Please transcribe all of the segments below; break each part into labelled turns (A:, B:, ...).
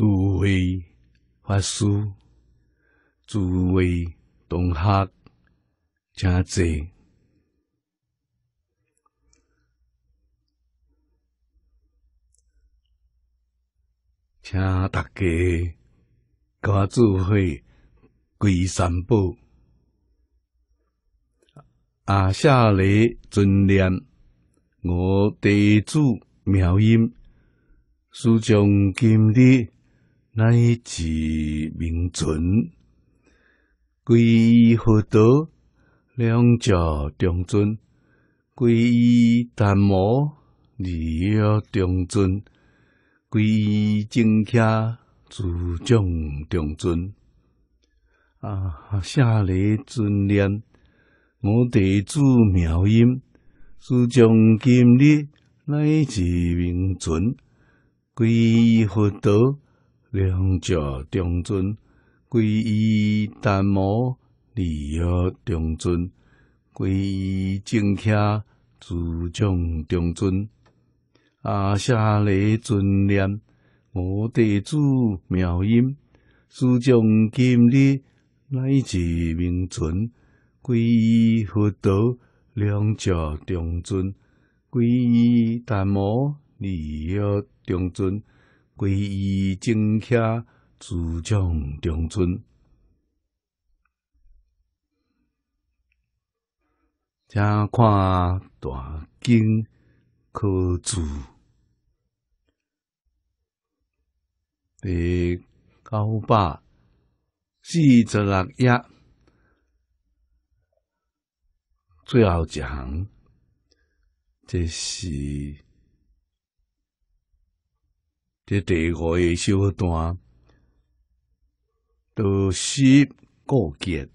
A: 诸位法师、诸位
B: 同学、请坐。请大家跟我做会三宝，阿舍雷尊念我地主妙音，殊胜金日乃至名存，皈依佛陀；两脚中尊，皈依达摩；二腰中尊，皈依正伽，诸众中尊，啊！舍利尊念，我地主妙音，诸众今日乃至名存，皈依佛陀。两者中尊，皈依单魔；利益中尊，皈依正客。祖将中尊，阿舍利尊念，我地主妙音。师将今日乃至明尊，皈依佛道。两者中尊，皈依单魔；利要中尊。皈依正邪，自重中尊。请看大经科注第九百四十六页最后一行，即是。这第五个小段都是告诫，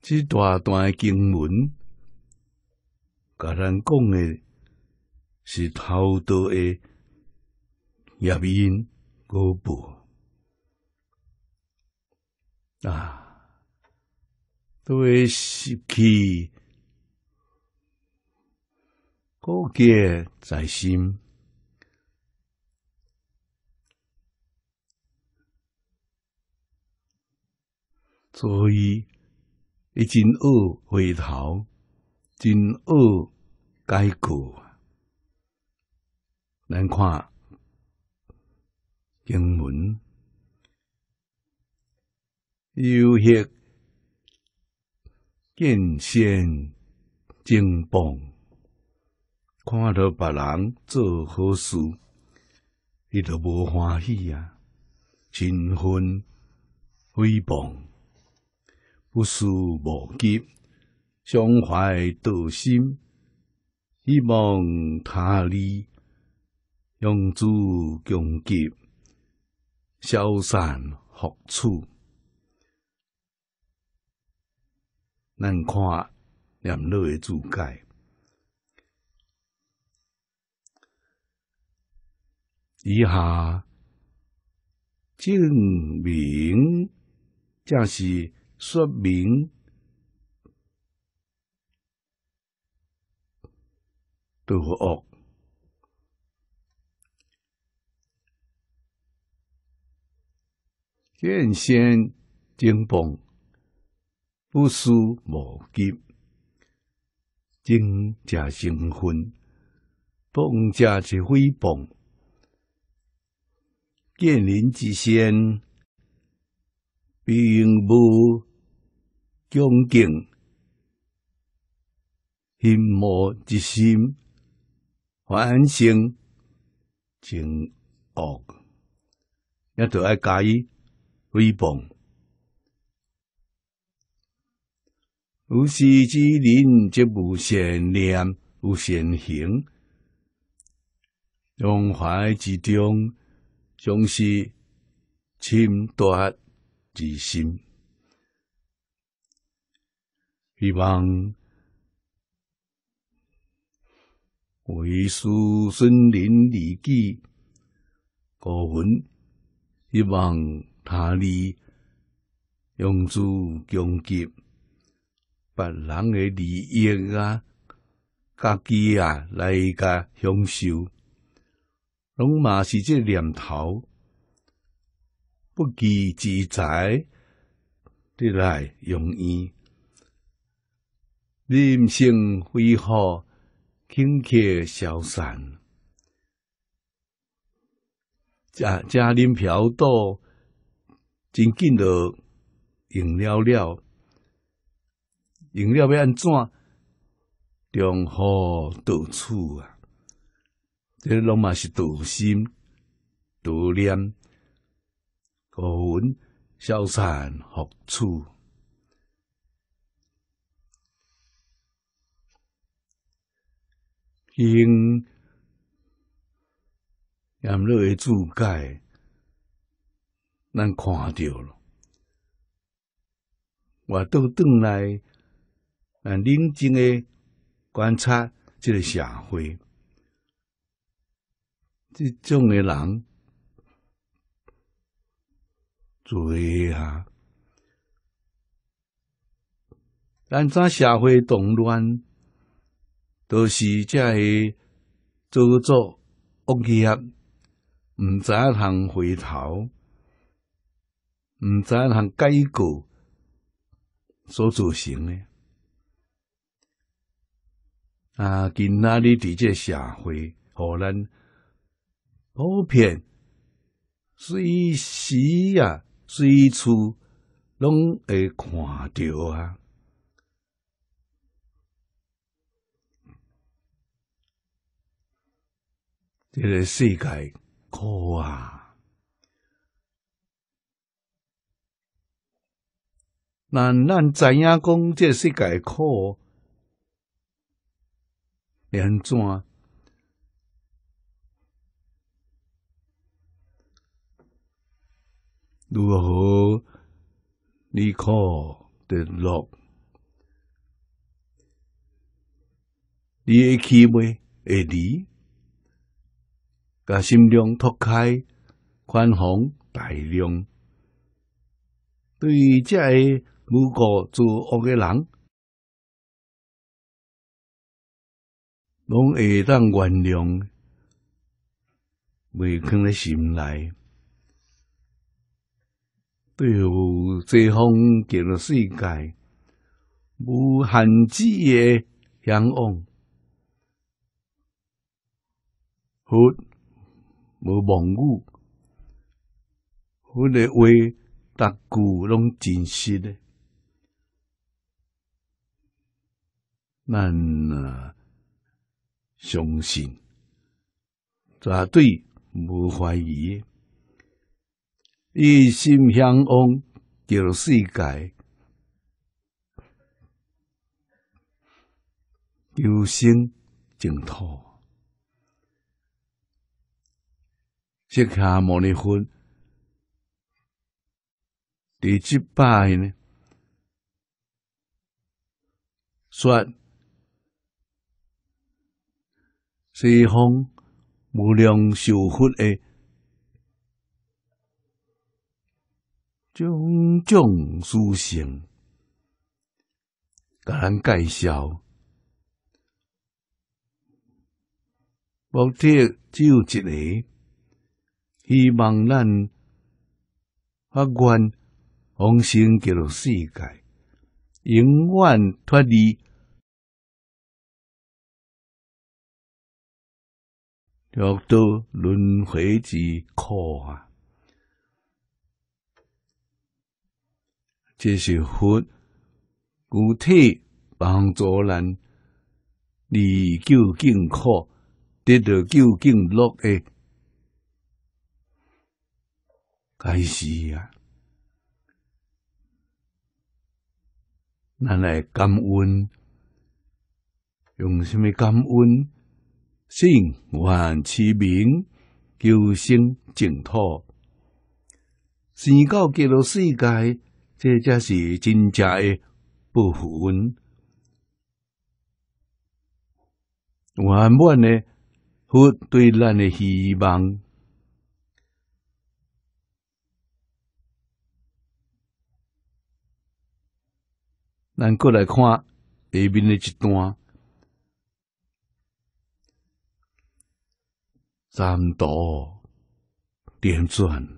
B: 这大段的经文，甲咱讲的是偷多的业因果报啊，都会失去。不结在心，所以一真恶回头，真恶改过，难看经文有些见先惊崩。看到别人做好事，伊就无欢喜啊！嗔恨、诽谤、不思无忌、胸怀道心、希望他利、用诸恭敬、消散福处，咱看念老的注解。以下证明，正是说明，觉悟见先正崩，不思无极，正加成分，崩加是微崩。建人之先，并无恭敬；心无之心，反省、静恶，要多爱加以威风。有时之人，则无善念，无善行，胸怀之中。总是深大之心，希望为私孙人利己，高魂希望他利用足攻击别人的利益啊，家己啊来个享受。拢嘛是即个念头不计之财得来容易，人生挥霍，顷刻消散。家家林飘到，真紧就用了了，用了要安怎？中好到处啊！这拢嘛是道心、道念、高云、消散、福处，因咱们的注解，咱看到了。我都转来，咱冷静的观察这个社会。这种的人，做一下，咱咱社会动乱，都是这些做作恶业，唔知通回头，唔知通改过所造成嘞。啊，今哪里这社会好咱。普片随时啊、随处拢会看到啊！这个世界苦啊！那咱知影讲？这世界苦会安怎？如何？你苦，得落？你起袂会离？甲心中拓开，宽宏大量，
A: 对这个如果做恶嘅人，拢会当原谅，未放在心内。
B: 对，这方给了世界无限制的向往，好无妄语，好的为达句拢真实的。咱啊，相信，绝对无怀疑。一心向往，求世界，求生净土，释迦牟尼佛第七拜呢，说西方无量寿佛的。种种事情，甲咱介绍，无只有一个，希望咱
A: 发愿往生极乐世界，永远脱离六道轮回之苦啊！
B: 这是佛，具体帮助咱离究竟苦，得到究竟乐的开始啊！咱来感恩，用什么感恩？信愿持名，求生净土，生到极乐世界。这才是真正的部分，圆满呢，佛对咱的希望。咱过来看下面的一段，三多电转。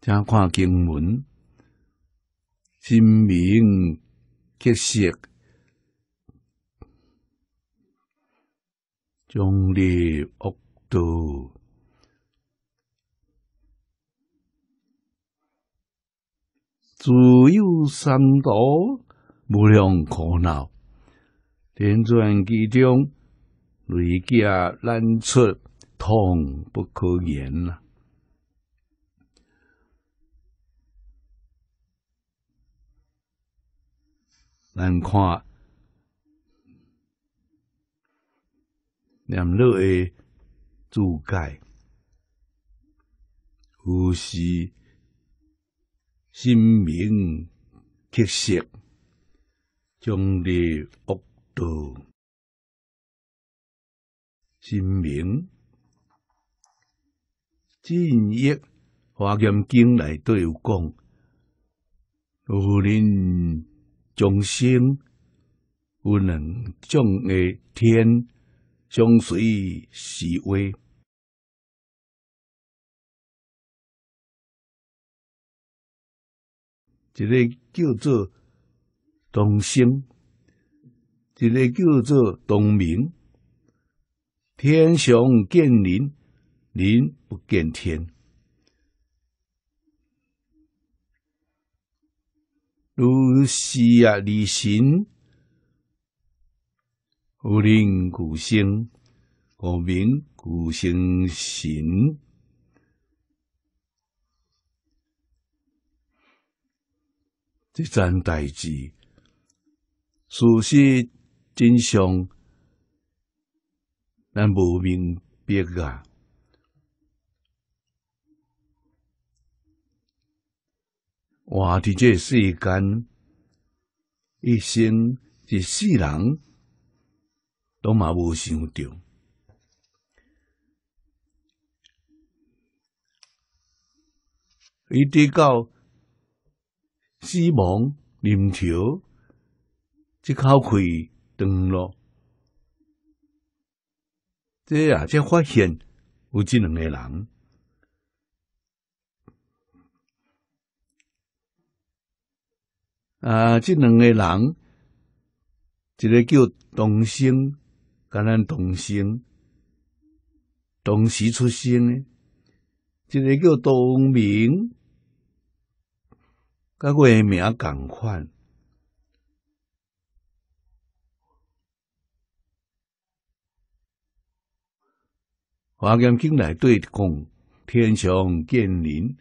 B: 加看经文，心明结祥，种立恶道，自有三途，无量苦恼，辗转其中，累劫难出，痛不可言呐！咱看，念六诶注解，五是
A: 心明特色，将离恶道心明，
B: 正业花验经来都有讲，无论。众生
A: 有两种于天，相随是微。一个叫做同生，
B: 一个叫做同明。天上见人，人不见天。如是啊，离心无令古生，无名古生心，这件代志，事实真相，咱无明别啊。我伫这世间，一生一世人，都嘛无想着，伊伫到死亡临头，即口气断路，这啊才发现有即两个人。啊，即两个人，一个叫东生，甲咱东生同时出生的；一个叫同明，甲我的名共款。华严经内对讲，天上见人，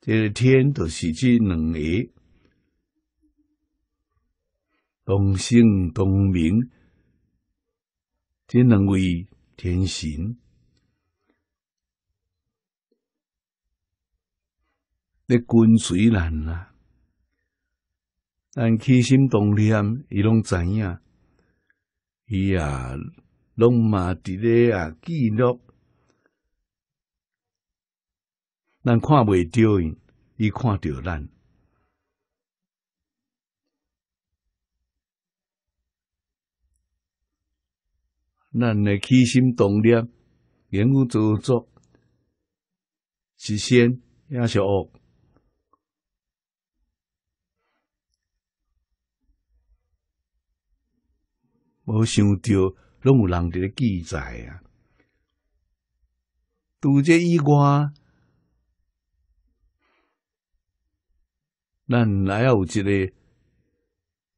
B: 这个天就是这两个。同姓同名，这两位天神，咧跟随咱啦，但起心动念，伊拢知影，伊啊，拢嘛伫咧啊记录，咱看袂着因，伊看着咱。咱的起心动念、言语造作，是实也是恶。无想到拢有人伫咧记载啊！除这以外，咱还要有一个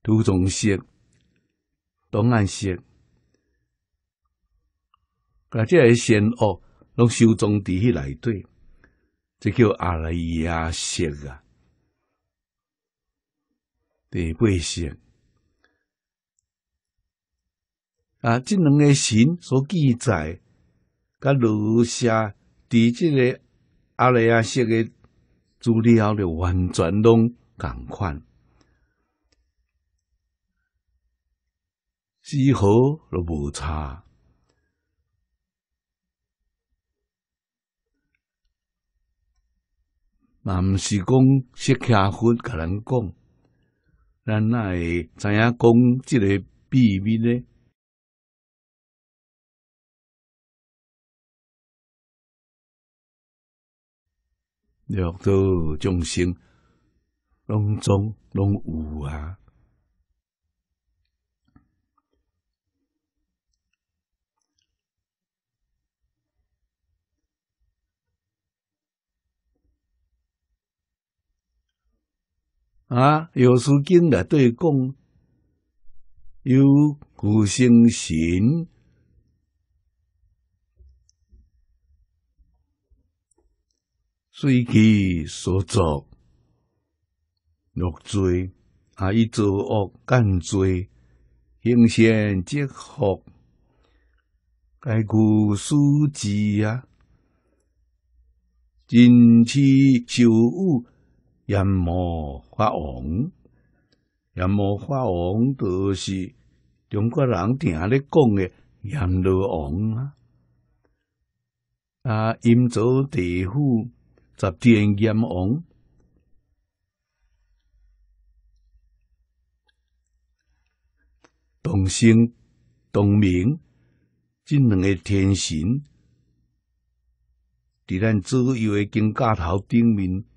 B: 土中色，档案识。甲即个仙恶拢收藏伫迄内底，即叫阿赖耶识啊，第八识啊，即两个神所记载，甲如下伫即个阿赖亚识诶资料，著完全拢共款，丝毫都无差。嘛，毋是讲
A: 说下话甲人讲，咱哪会知影讲即个秘密呢？六道众生拢总拢有啊。
B: 啊！有书经来对讲，由古圣神，随其所作，六罪啊，以作恶干罪，行善积福。该古书籍啊，今期修恶。阎魔法王，阎魔法王都是中国人听下咧讲的阎罗王啊！啊，阴曹地府十点阎王，东姓东明，这两个天神，在咱自由的金甲头顶面。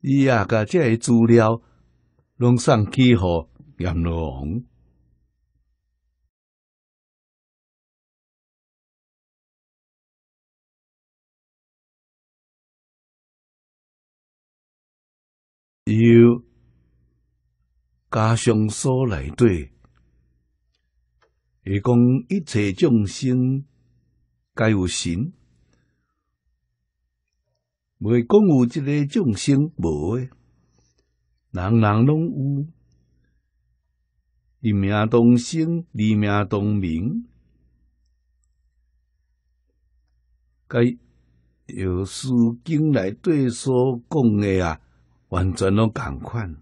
B: 伊啊，甲即个资料拢送去
A: 互阎罗王。有加上所内底，伊讲一切众
B: 生皆有神袂讲有一个众生无诶，人人拢有，立命当生，立命当名。该由《诗经来对所讲诶啊，完全拢共款。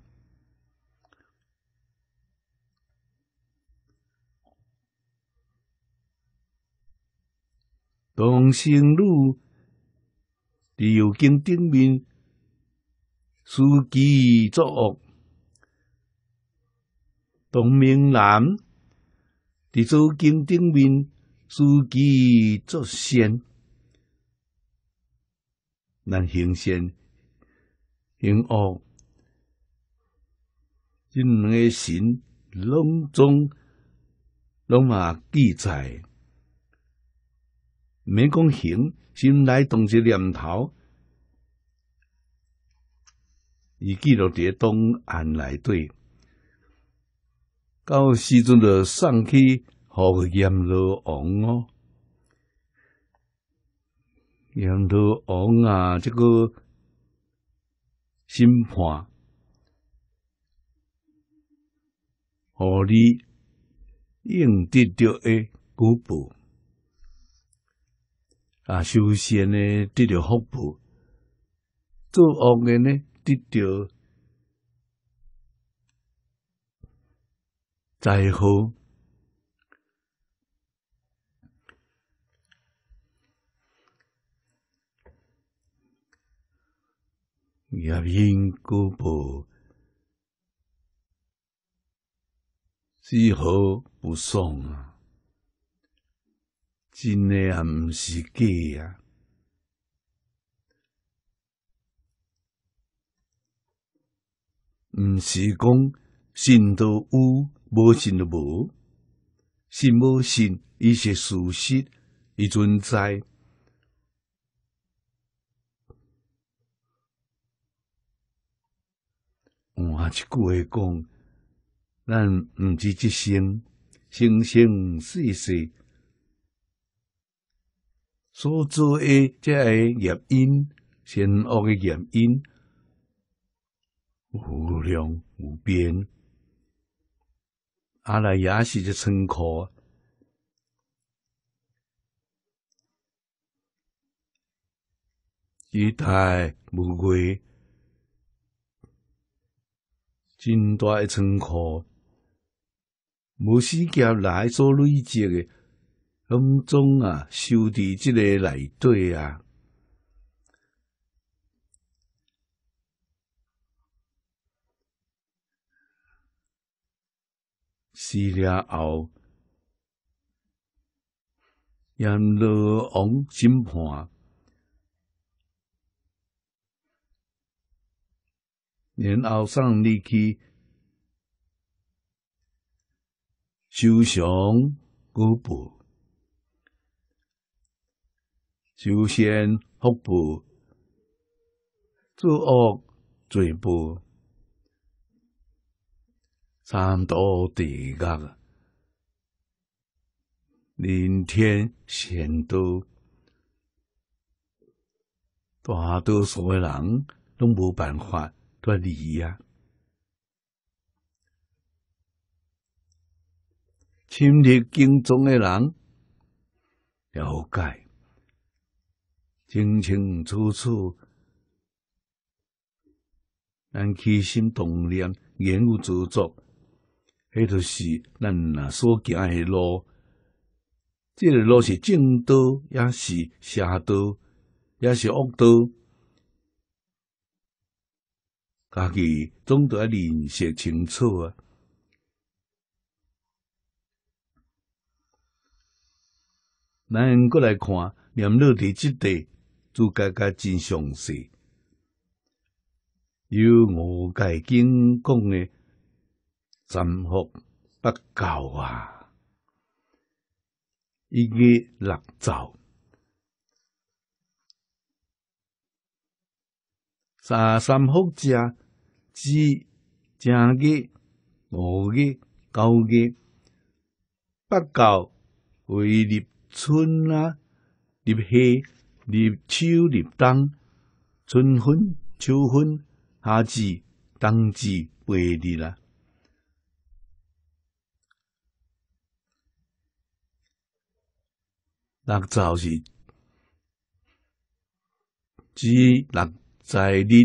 B: 同生路。伫右精顶面司机作恶，唐明南伫左精顶面司机作仙，咱行善行恶，即两个神拢中拢嘛记载，免讲行。心内动一念头，伊记录伫档案内底，到时阵著送去互阎罗王哦。阎罗王啊，即个审判，互你应得着诶果报。啊，修仙呢得到福报，做恶人呢得到灾祸，有因果报，丝毫不爽啊！真诶，还毋是假啊？毋是讲信就有，无信就无。信无信，伊是事实，伊存在。换一句话讲，咱毋止一生，生生世世。所做的这个业因，善恶的业因，无量无边。阿拉也是只仓库，一大无柜，真大诶仓库，无时叫来做累积的。心总啊，收伫即个内底啊，
A: 死了后，
B: 阎罗王审判，然后送你去修行五部。首先福报、做恶、罪报、三毒地狱、人天善道，大多数的人拢无办法脱离啊。亲近经中的人，了解。清清楚楚，咱起心同念，言有足作，迄就是咱所行的路。这个路是正道，也是邪道，也是恶道，家己总得认识清楚啊。咱过来看，念落地即地。做家家真详细，有五家今讲个三福不够啊，一个六兆，三三福者，啊，正个五个九个不够，为立春啊立夏。立秋、立冬、春分、秋分、夏至、冬至，八的啦。六个潮是，只六在日，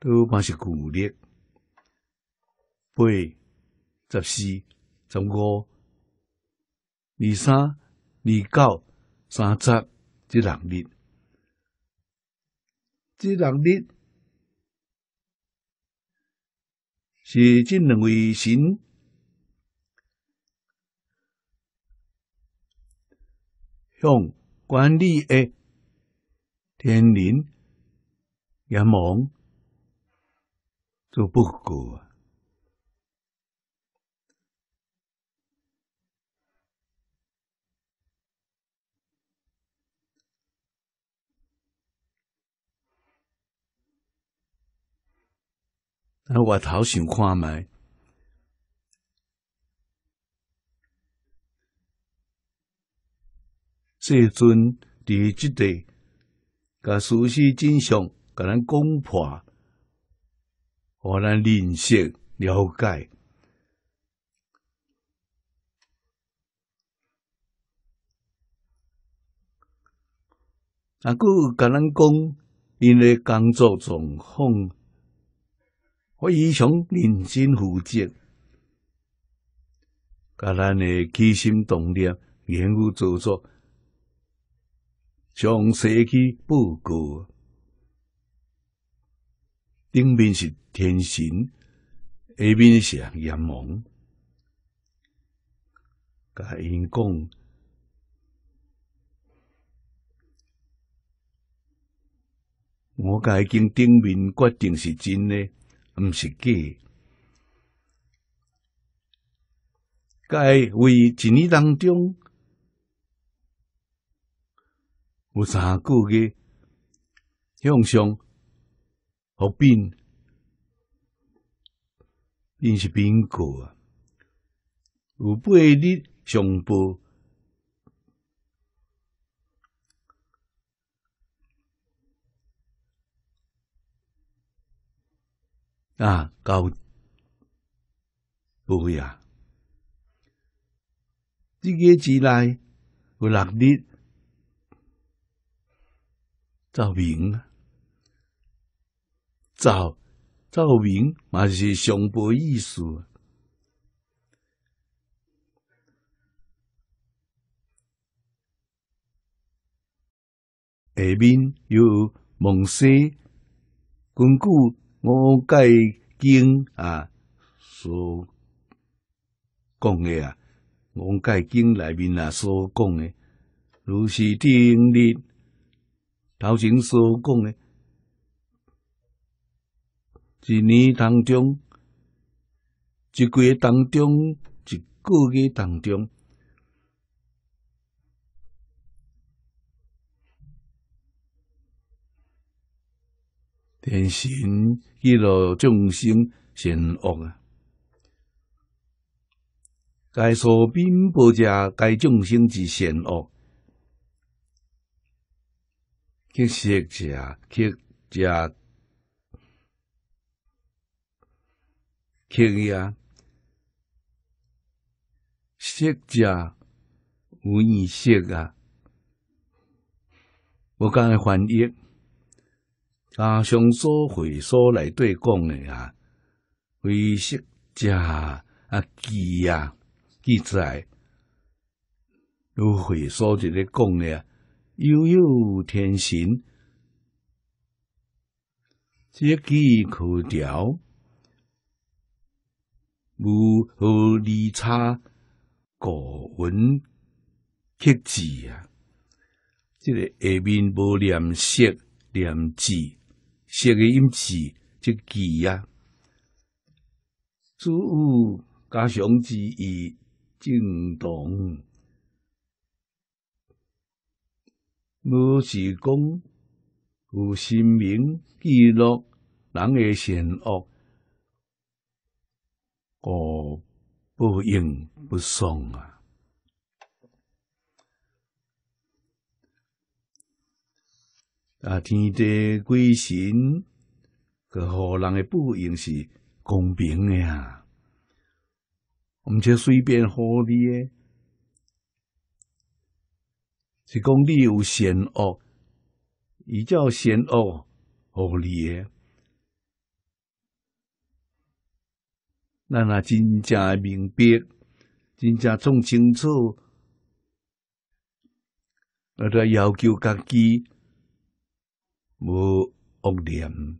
B: 都嘛是古历。八、十四、十五、二三、二九、三十，这六日，这六日是这两位神向管理的天灵、阎王
A: 做布告啊。
B: 那我头想看卖，这阵伫即地，甲事实真相甲咱讲破，互咱认识了解，啊，佫甲咱讲因诶工作状况。我已想认真负责，甲咱诶起心动念、言语做作，向社区报告。顶面是天神，下面是阎王，甲因讲，我介经顶面决定是真嘞。毋是假，介为一年当中有三个月向上合并，因是苹果啊，有八日上报。啊，教背啊，这个之来，有六日，照明啊，照照明嘛是上无意思
A: 下面有蒙西根据
B: 五戒经啊所讲的啊，五戒经里面啊所讲的，如是定力，头前所讲的，一年当中，一个月当中，一个月当中。人心记录众生善恶啊！该所禀报者，该众生之善恶，去食者去吃，去啊！食者意识啊！无刚才翻译。三上所会所内底讲诶啊，灰色者啊，记啊，记载，如会所一个讲诶啊，悠悠天神，即记可调，如何理差，古文刻字啊，即、这个下面无念色念字。写个音字，一句呀。祖加上之义正同，母是讲有心名记录人的善恶，故不应不爽啊。啊，天地鬼神，个何人诶报应是公平诶啊！我们随便合你诶，是讲你有善恶，伊叫善恶互你诶。咱若真正明白，真正弄清楚，咱要求家己。无恶念，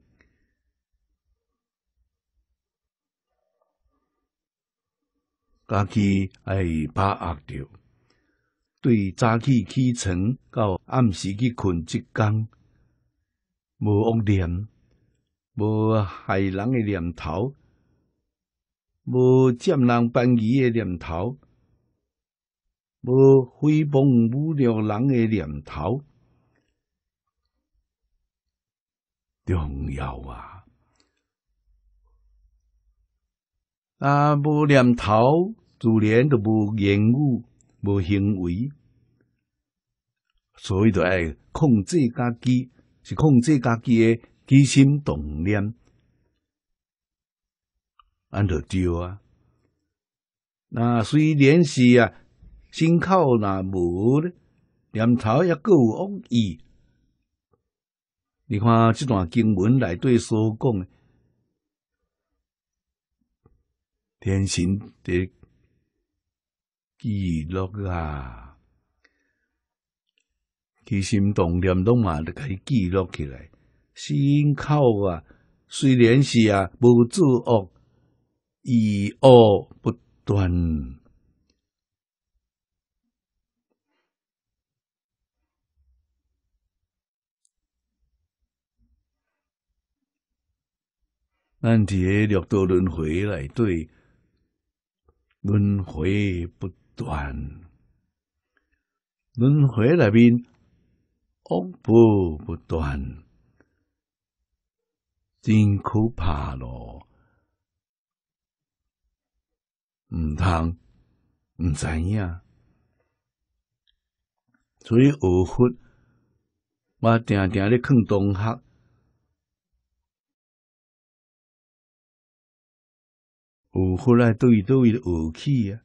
B: 家己爱把握着，对早起起床到暗时去困，一工无恶念，无害人诶念头，无占人便宜诶念头，无诽谤侮辱人诶念头。重要啊！啊，无念头，自然就无言语，无行为，所以就爱控制家己，是控制家己的起心动念，安得丢啊？那虽然是啊，心口那无咧，念头也各有恶意。你看这段经文内底所讲诶，天神的记录啊，其心动念都嘛都甲伊记录起来，心口啊虽然是啊无作恶，意恶不断。咱伫个六道轮回内底，轮回不断，轮回内边恶报不断，真可怕咯！毋通毋知影，所以恶佛，
A: 我定定咧劝同学。有好来对对有起啊，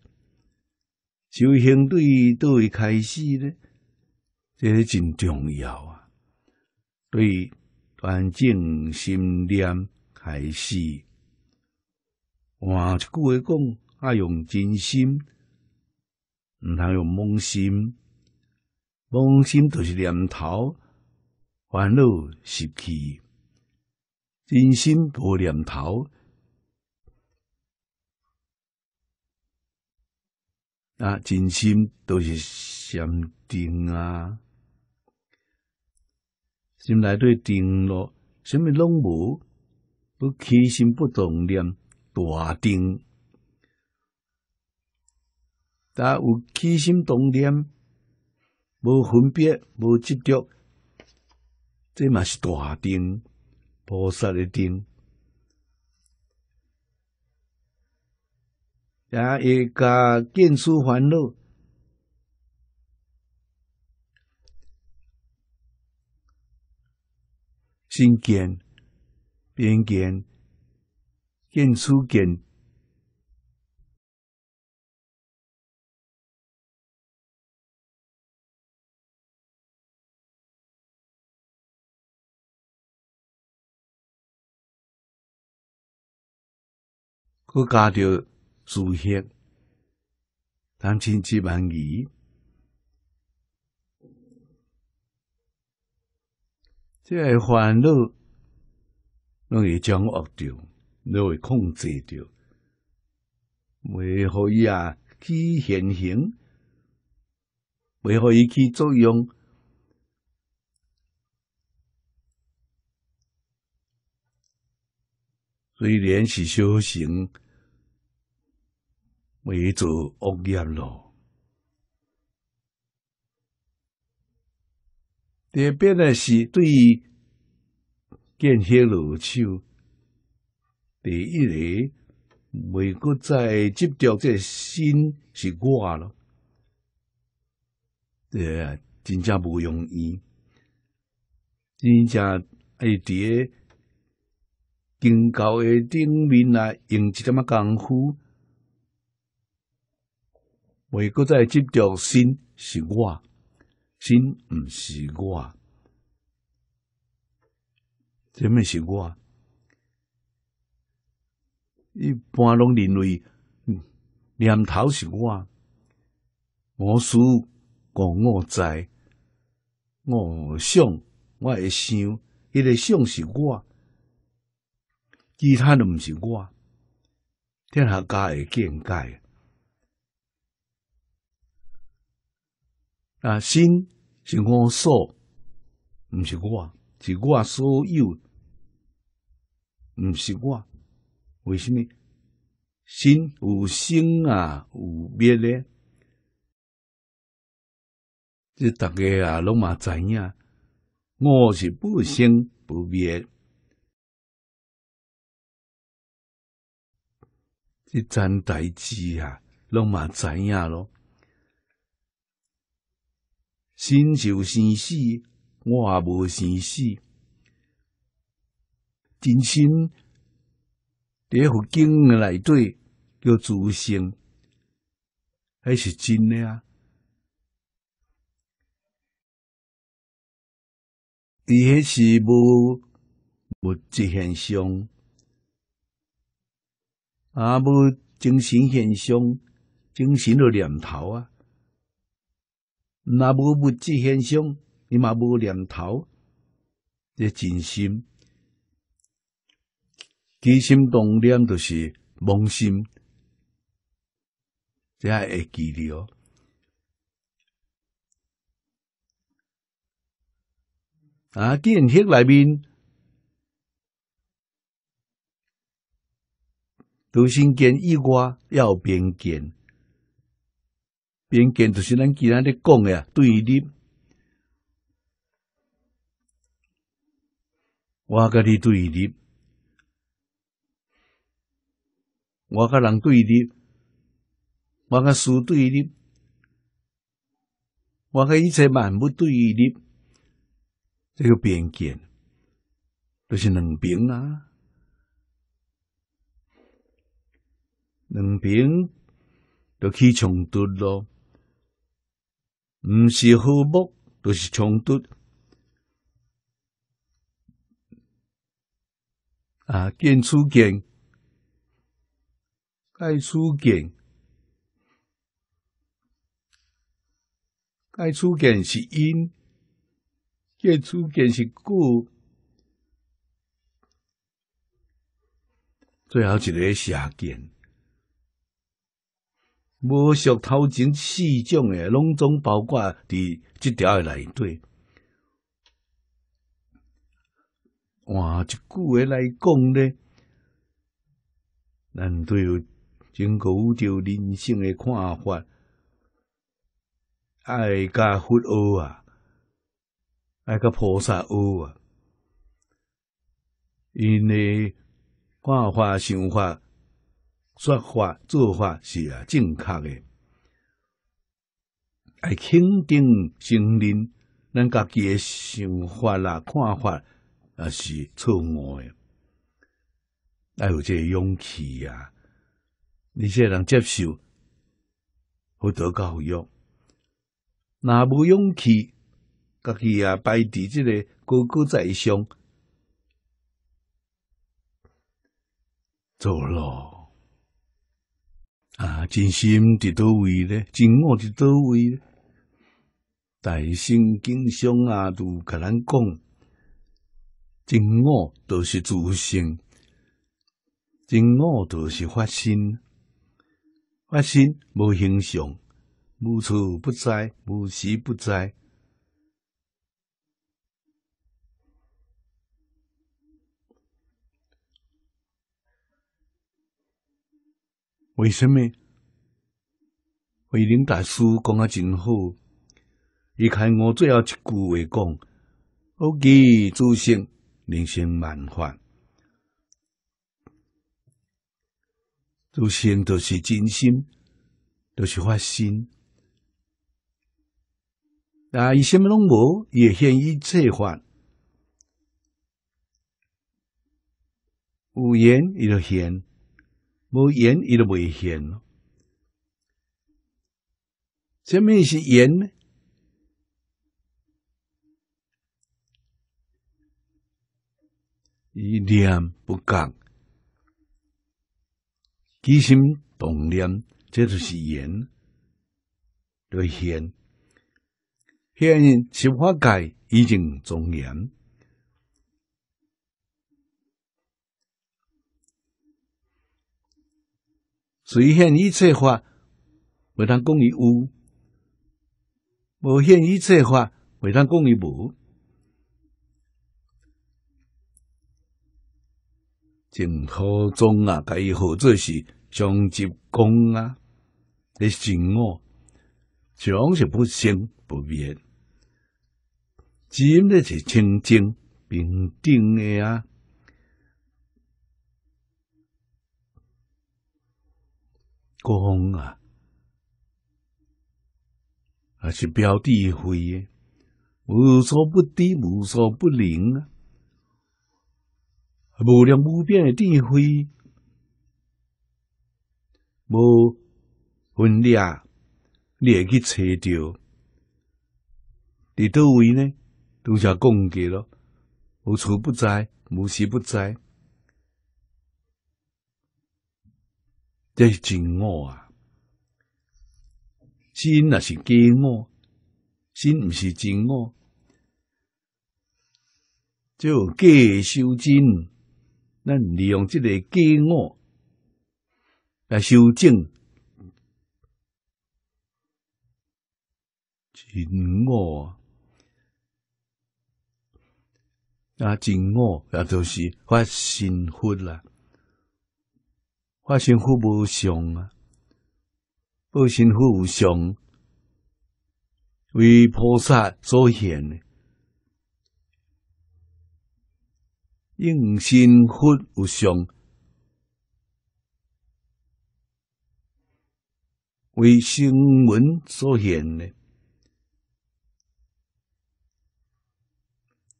B: 修行对对开始呢，这个真重要啊。对端正心念开始，换一句话讲，爱用真心，唔通用妄心，妄心就是念头，烦恼习气；真心无念头。啊，真心都是禅定啊，心来对定咯，什么拢无，不起心不动念，大定。但有起心动念，无分别，无执着，这嘛是大定，菩萨的定。也加见思烦恼、心见、边
A: 见、见思见，加舒服，
B: 但千千万亿，这烦恼拢会掌握着，拢会控制着，袂互伊啊起现行？袂互伊起作用？虽然是修行。袂做恶业咯。第二遍是对于见血落手，第一个袂搁再执着这心是我咯。对啊，真正无容易，真正爱伫咧，金高诶顶面啊，用一点仔功夫。每搁再执着心是我，心毋是我，什么是我？一般拢认为念头是我，我思，故我在，我想，我会想，迄个想是我，其他的毋是我。天下家会见解。啊，心是我所，毋是我，是我所有，毋是我。为什么心有生啊，有灭咧？即大家啊，拢嘛知影，我是不生不灭，即真代志啊，拢嘛知影咯。先修生死，我也无生死。真心伫佛经内底叫自性，迄是真诶啊？伊迄是无物质现象，啊，无精神现象，精神的念头啊。若无物质现象，你嘛无念头，这真心，真心动念就是妄心，这还记了？啊，既然迄内面独生见以外，要边见。边见就是咱今他咧讲啊，对立，我甲你对立，我甲人对立，我甲书对立，我甲一切万物对立。这个边见都是两边啊，两边都去冲突咯。毋是和睦，都是冲突。啊，见初见，该初见，该初见是因，见初见是故，最后一个相见。无属头前四种诶，拢总包括伫即条诶内底。换一句话来讲咧，咱对整个著人性诶看法，爱甲佛学啊，爱甲菩萨学啊，因诶看法想法。说法做法是啊正确的，爱肯定承认咱家己诶想法啦、看法啊是错误诶，要有这勇气啊，你才能接受，好多教育。那无勇气，家己啊摆伫即个高高在上，走落。啊，真心伫倒位咧，真恶伫倒位咧。大圣经上啊，都甲咱讲，真恶都是自性，真恶都是发心，发心无形象，无处不在，无时不在。为什么？慧林大师讲啊，真好。你开我最后一句话讲：“吾既诸性，人生万法；诸性就是真心，就是法心。那伊什么拢无？也现一切法。无言伊得现。”无缘伊都未现。咯，前是缘呢，以念不刚，起心动念，这就是言，都现。现十法界已经庄严。随现一切法，未通讲伊有；无现一切法，未通讲伊无。净土宗啊，甲伊号作是相即光啊，咧静我，常是不生不灭，今咧是清净平等诶啊。讲啊，啊是表智慧的，无所不低，无所不能啊，无量无边的智慧，无分量，你会去找到，伫到位呢，都像讲过了，无处不在，无时不在。这是真我啊，心那是假我，心不是真我，就假修真。咱利用这个假我来修正真我啊，真我也就是发心佛啦。化身富无相啊！报身富无相，为菩萨所现的；应身佛无相，为声闻所现的。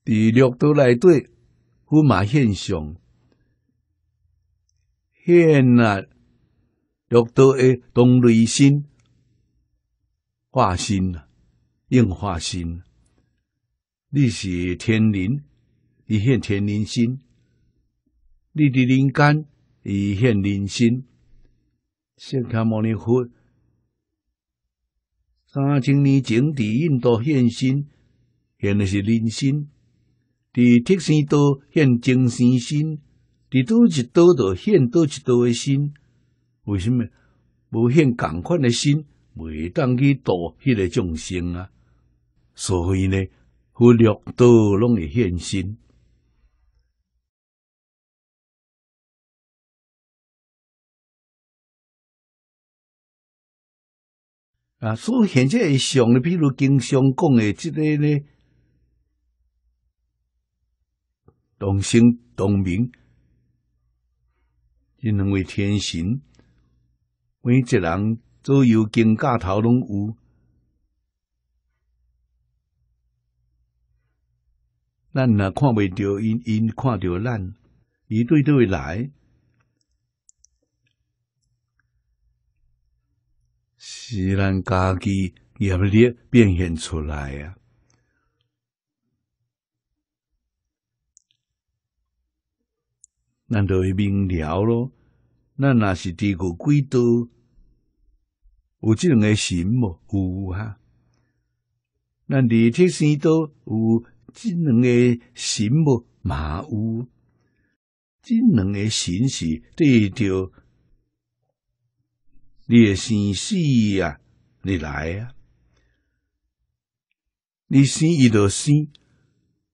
B: 第六道来对，佛马现象。现啊，六道的同类心化心啊，应化心。你是天灵，一现天灵心；你伫灵间，一现灵心。善看摩尼佛，三千年前伫印度现身，现的是灵心；伫铁生都现精神心。你多一道的献，多一道的心，为什么无献共款的心，未当去度迄个众生啊？所以呢，忽略
A: 多拢要献心啊！所以现在上，比如经常讲的这个呢，
B: 同生同名。因两位天神，每一人左右肩胛头拢有，咱若看未着，因因看着咱，伊对会来，是咱家己业力变现出来啊！咱著会明了咯咱若是伫佫规都有即两个婶母有啊。咱伫铁生都有即两个婶母嘛有即两个婶是缀着你诶生死啊你来啊你生伊著生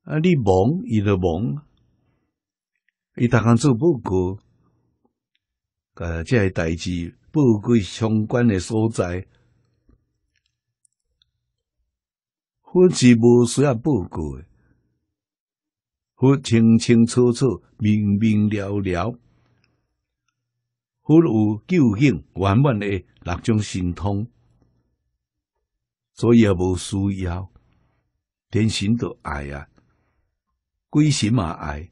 B: 啊你亡伊著怣伊逐项做报告，呃，即个代志报告相关诶所在，佛是无需要报告，诶，佛清清楚楚、明明了了，佛有究竟圆满诶六种神通，所以也无需要，天神都爱啊，鬼神嘛爱。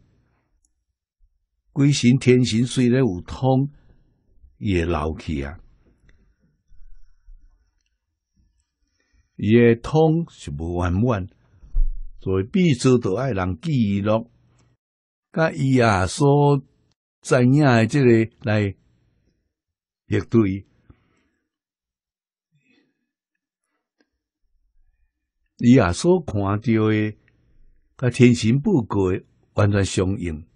B: 鬼神天神虽然有通，也老气啊！伊诶通是无完满，所以必须得爱人记录，甲伊啊所知影诶，即个来核对，伊啊所看到诶，甲天神不诶，完全相应。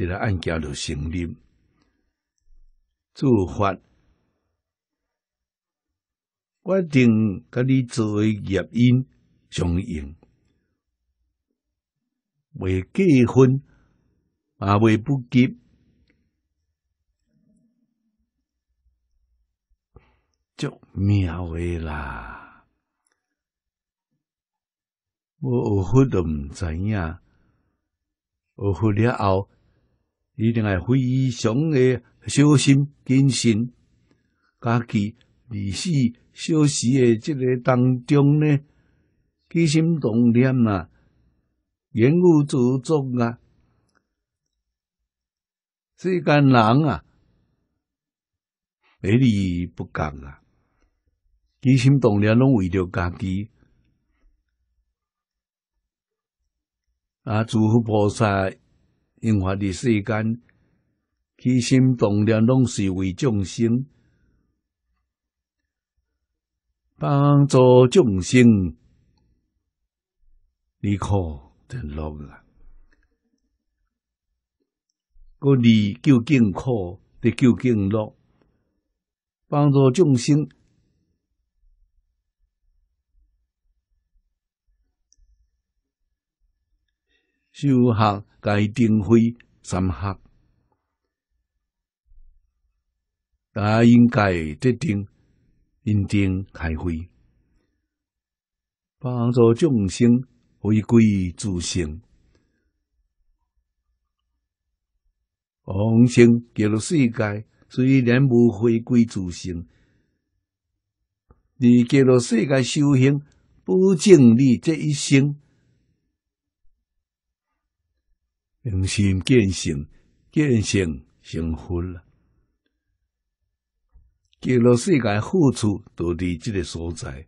B: 一个案件就成立，做法，我定甲你作为业因相应，未结婚也未不结，足妙诶啦。我学佛都唔知影，学佛了后。一定要非常诶小心谨慎，家己二十四小时诶，即个当中呢，齐心动念啊，言语自作啊，世间人啊，美丽不敢啊，齐心动念拢为了家己，啊，祝福菩萨。因法的世间，起心动念，拢是为众生，帮助众生，利苦得乐啊！个利究竟苦，得究竟乐，帮助众生。修学该定慧三学，也应该得定、因定开慧，帮助众生回归自性。妄生给了世界，虽然无不回归自性。你给了世界修行，不经历这一生。用心建行，建行成佛了。极乐世界好处都伫这个所在，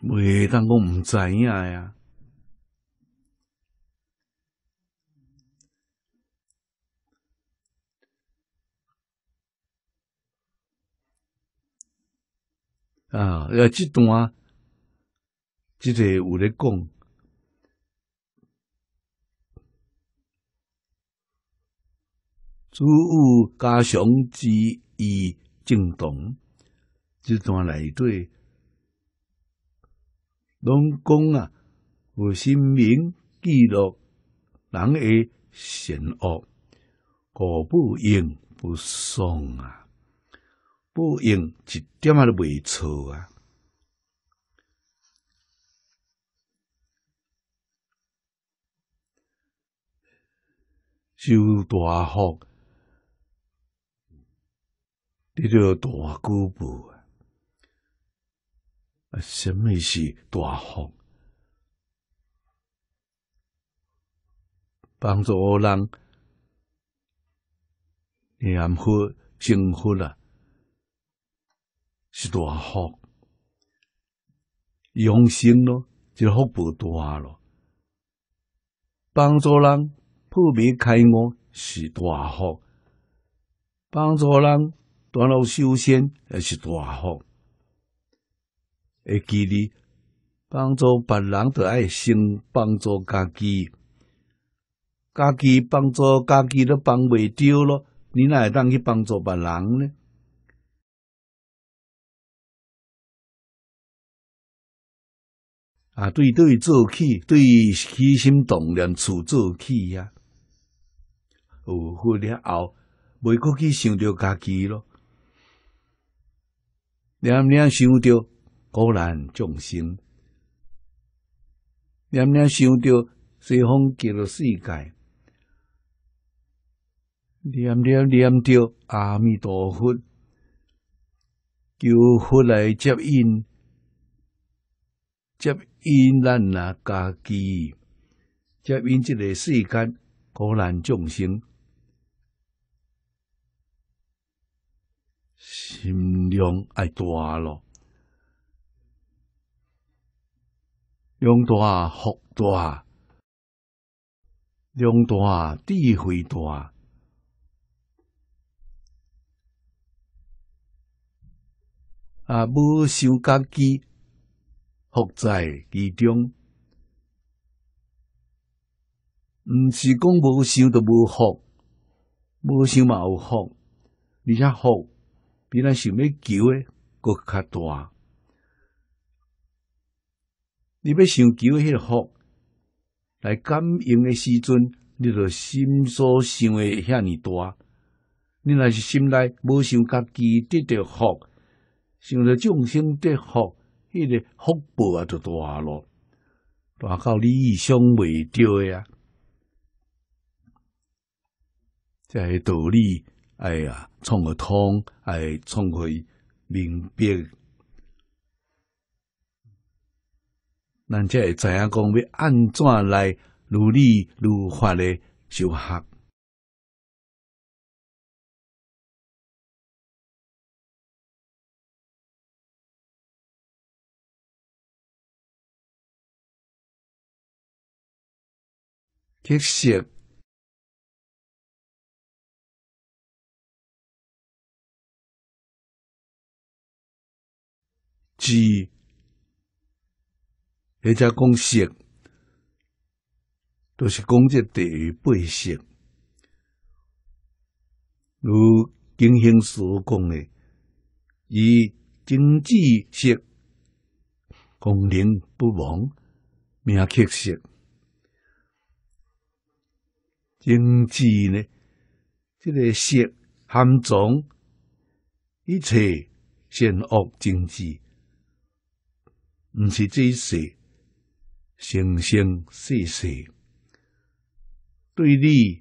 B: 袂当讲唔知影呀。
A: 啊，要这段，
B: 即个有咧讲。诸有家上之义，正动这段内底，拢讲啊，有心明记录人诶善恶，果不应不爽啊，不应一点啊都未错啊，受大福。你个大福婆啊！啊，什么是大福？帮助人，幸福幸福了，是大福。用心咯，就福报大咯。帮助人破灭开悟是大福，帮助人。短路修先，还是大好？会记哩，帮助别人，就爱先帮助家己，
A: 家己帮助家己都帮袂着咯，你哪会当去帮助别人呢？啊，对对做起，对起心动念处
B: 做起呀。哦，好了后，袂阁去想着家己咯。念念想着果兰众生，念念想着西方极乐世界，念念念着阿弥陀佛，求佛来接引，接引咱啊家己，接引这个世间果兰众生。心量爱大咯，量大福大，量大智慧大，啊！无想家己，福在其中。唔是讲无想就无福，无想嘛有福，而且福。比咱想要求诶，搁较大。你要想求迄个福，来感应诶时阵，你着心所想诶遐尼大。你若是心内无想家己得着福，想着众生得福，迄个福报啊就大咯，大到你意想未着诶啊！即个道理。哎呀，创个通，哎，创去明白，
A: 咱才会知影讲？要按怎来如理如法的修学？谢谢。是，或者功色都是功
B: 这等于背色，如经行所讲的，以经济色功能不亡，名克色经济呢？这个色含藏一切善恶经济。毋是即一世，生生世世，对你，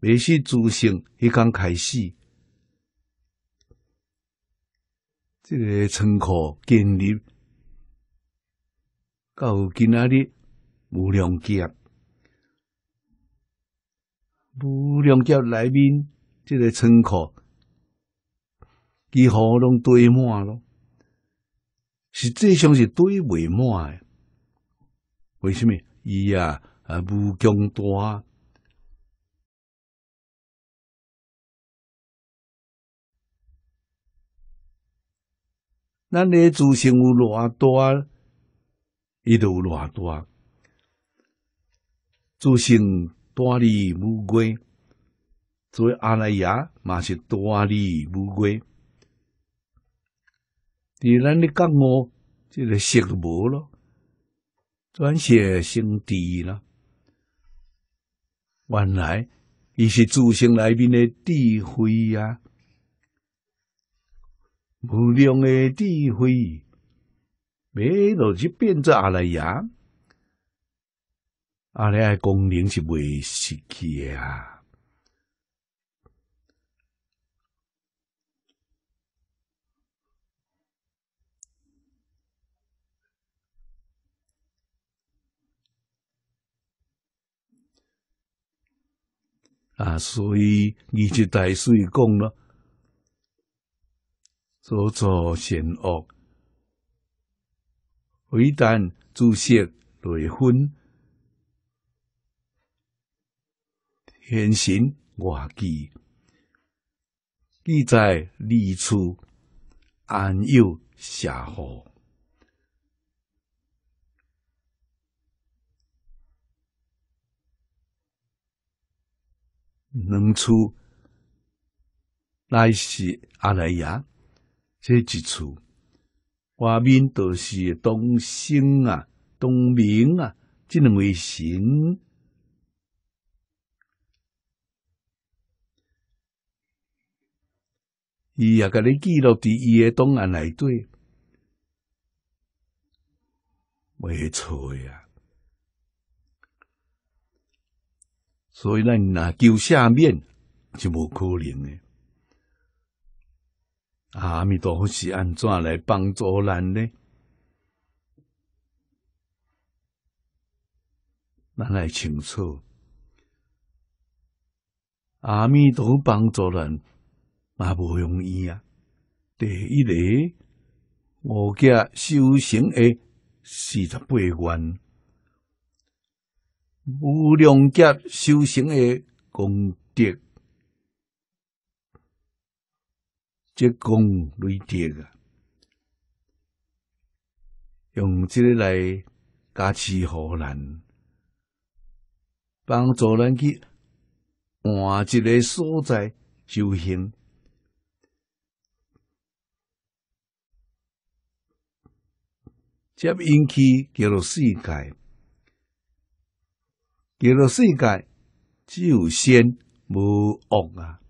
B: 未世自信，迄刚开始，这个仓库建立到今仔日无量劫，无量劫内面这个仓库几乎拢堆满咯。实际上是
A: 对未满，为什么？伊啊啊，武强大，咱诶自信有偌
B: 大，伊有偌大。自信大李无龟，做阿拉爷嘛是大李无龟。在咱的肝膜，这个血膜咯，转血圣智啦。原来，伊是自性内面的智慧呀，无量的智慧，没落就变作阿赖耶，阿赖耶功能是
A: 未失去啊。
B: 啊，所以二劫大水讲了，所作善恶，非但诸色雷昏，天神外忌，亦在二处安有下河？两处，那是阿来牙，这几处，外面都是东星啊、东明啊，这两位神，伊也甲你记录伫伊诶档案内底，没错呀。所以，咱若求下面就无可能诶。阿弥陀佛是安怎来帮助咱呢？咱来清楚。阿弥陀佛帮助人，那不容易啊！第一个，我叫修行诶四十八愿。无量劫修行的功德，这功德啊，用这个来加持，好能帮助咱去换一个所在修行，接引去叫做世界。这个世界只有仙无恶啊！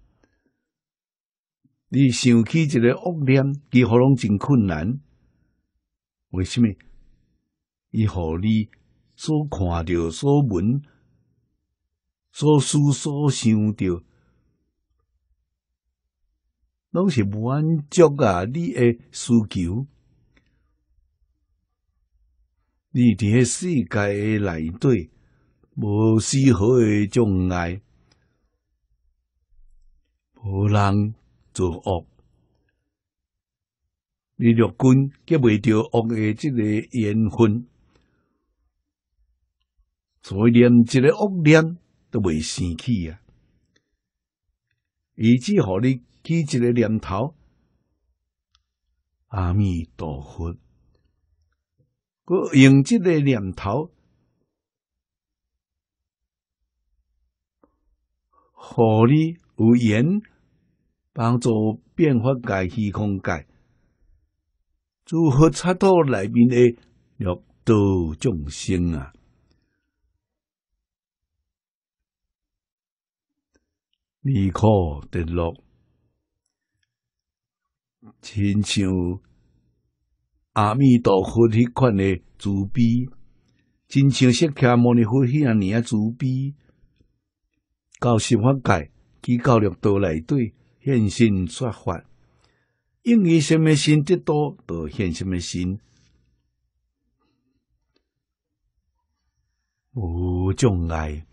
B: 你想起一个恶念，几乎拢真困难。为什么？伊互你所看到、所闻、所思、所想着，拢是满足啊！你的需求，你伫个世界诶内底。无丝毫诶障碍，无人做恶，你六根结袂着恶诶。即个缘分，所以连一个恶念都袂生起啊！以只乎你起一个念头，阿弥陀佛，我用即个念头。合理无缘帮助变化界虚空界，祝福插到内面的六道众生啊？利可的乐，亲像阿弥陀佛迄款的慈悲，亲像释迦牟尼佛迄啊年慈悲。教心法界，其教量道内底现身说法，用以什么心得多，得现什么心无障碍。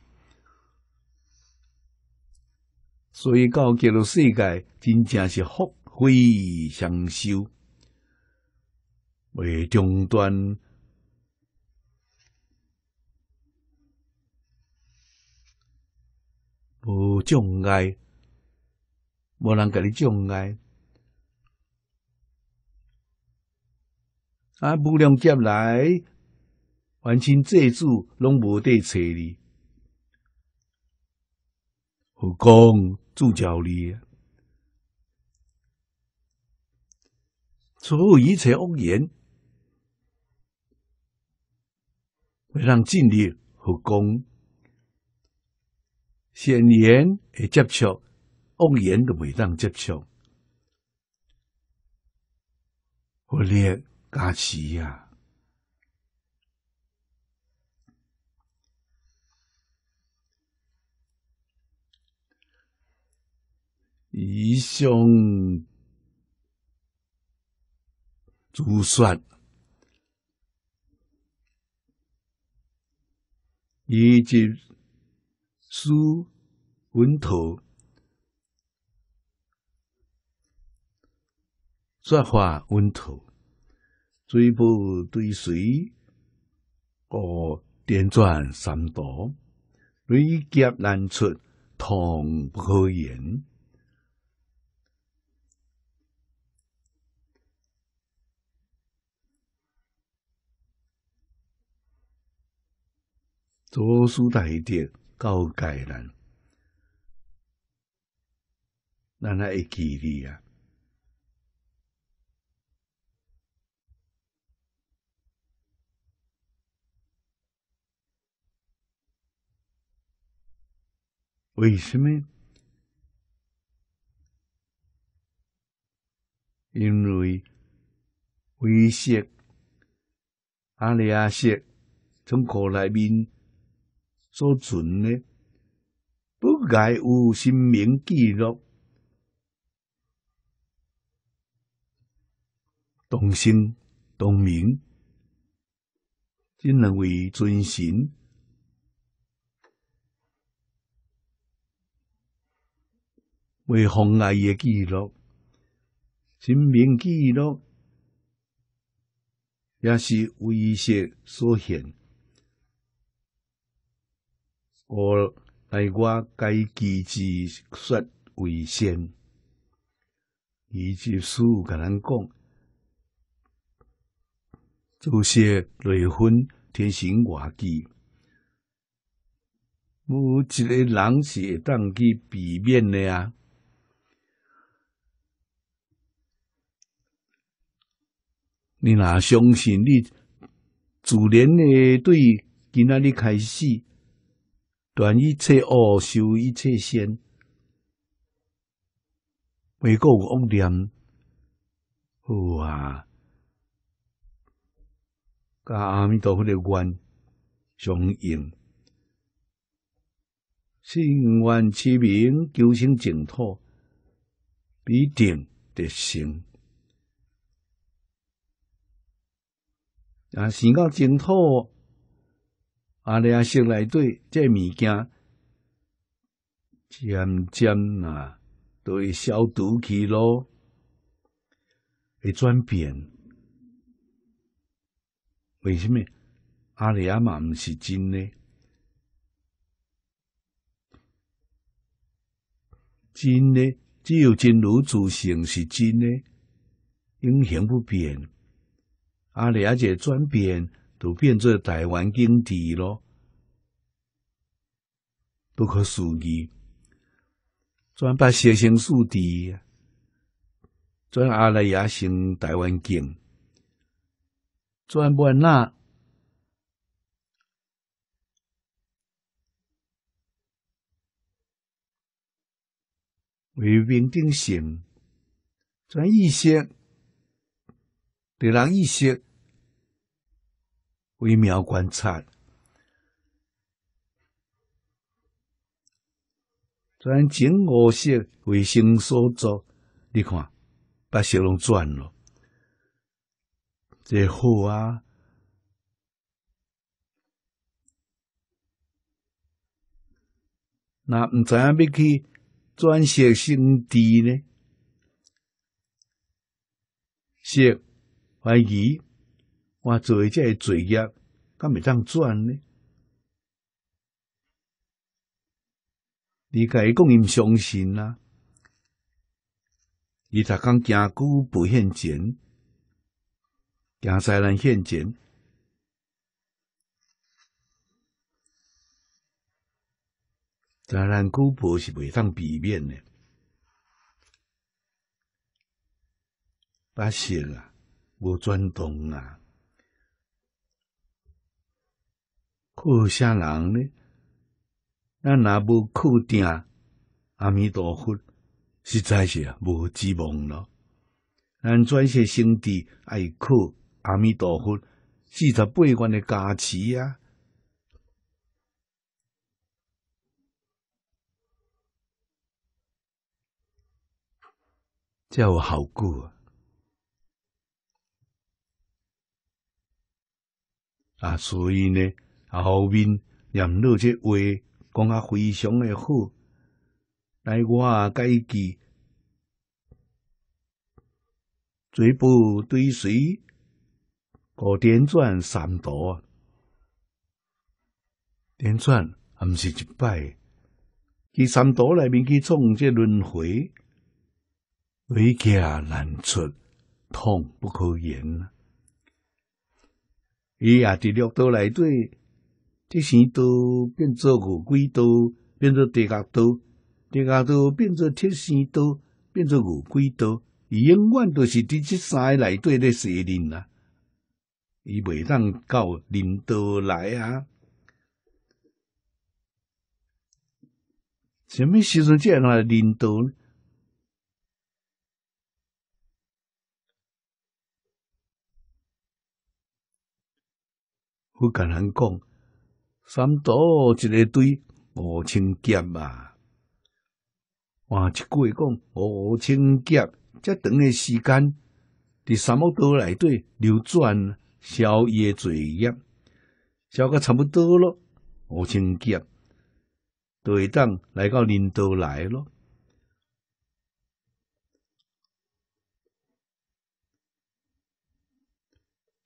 B: 所以教给了世界，真正是福慧双修为中端。无障碍，无人甲你障碍。啊，无良劫来，凡亲借主拢无得找你。护公助召你，所有一切恶言，袂让尽力护公。先言会接触，恶言都未当接触，
A: 何来家持呀？以上
B: 诸说，以及。书文图，说法文图，追波对水，哦，点转三多，雷劫难出，不何言？左书大一高阶人，咱来记你啊？为什么？因为威色、阿里阿色从壳内面。所存呢，不该有心明记录，同心、同名，这两位尊神，未妨碍的记录，心明记录，也是为一些所现。我来，我该记之说为先。以前书甲咱讲，有些雷分天生外机，无一个人是会当去避免的啊。你若相信你自然的，对今仔日开始。断一切恶，修一切善，每个恶念，好啊！跟阿弥陀佛的愿相应，信愿持名，求生净土，必定得生啊！生到净土。阿里阿生来对这物件渐渐啊，会消毒去咯，会转变。为什么阿里阿嘛唔是真呢？真呢，只有真如自性是真呢，永恒不变。阿里阿这转变。就变作台湾经济咯，不可思议。专把学生树敌，专阿赖也成台湾经，专不那为兵定性，转一些，敌人一些。微妙观察，转整五色为生所作，你看把色拢转了，这好啊。那唔知影要去转色生地呢？色怀疑。我做即个罪业，敢未当转呢？你甲伊讲伊毋相信啦，伊逐工行久不现钱，行财难现钱，财难久无是未当避免诶。百姓啊，无转动啊。靠啥人呢？咱若无靠定阿弥陀佛，实在是无指望了。咱这些兄弟爱靠阿弥陀佛，四十八万的加持呀，
A: 才有效果
B: 啊！所以呢。后面念你这话讲啊，非常的好。来，我啊，伊记，水波对随，搞点转三岛啊，点转啊，毋是一摆，去三岛内面去创这轮回，危家难出，痛不可言啊！伊啊，伫绿道内底。铁线刀变做乌龟刀，变做地下刀，地下刀变做铁线刀，变做乌龟刀，伊永远都是伫这三个内底咧使用啊，伊袂当到领导来啊！什么时阵才来领导呢？我甲人讲。三刀一个队，五千剑啊！换一句话讲，五千剑，遮长诶时间，伫三木刀内底流转，消罪侪，消个差不多咯。五千剑，对当来到零度来咯。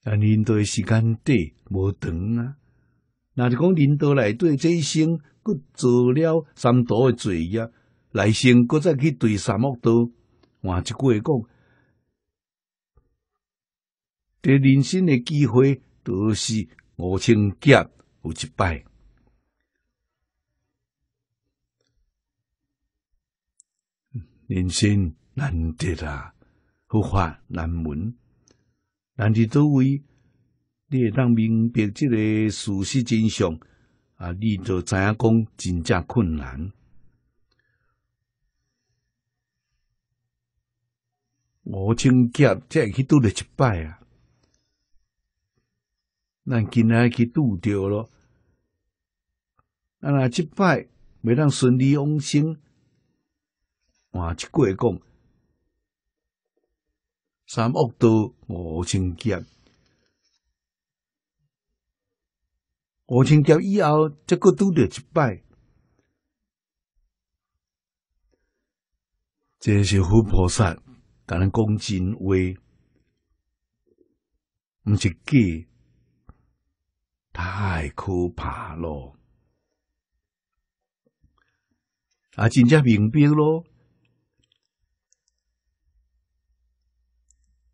B: 啊，零度诶时间短，无长啊。那是讲领导来对这一生，佫做了三多的罪业，来生佫再去对三恶多。换一句话讲，这人生的机会都是五千劫有一摆，人生难得啊，佛法难闻，难伫倒位。你会当明白即个事实真相啊？你就知影讲真正困难。五级劫会去拄着一摆啊，咱今仔去拄着咯，啊，若一摆未当顺利往生，换一句话讲三恶道五星劫。我请条以后，这个拄着一拜。这是佛菩萨，咱讲金话，毋是给，太可怕了。啊，真正明白咯，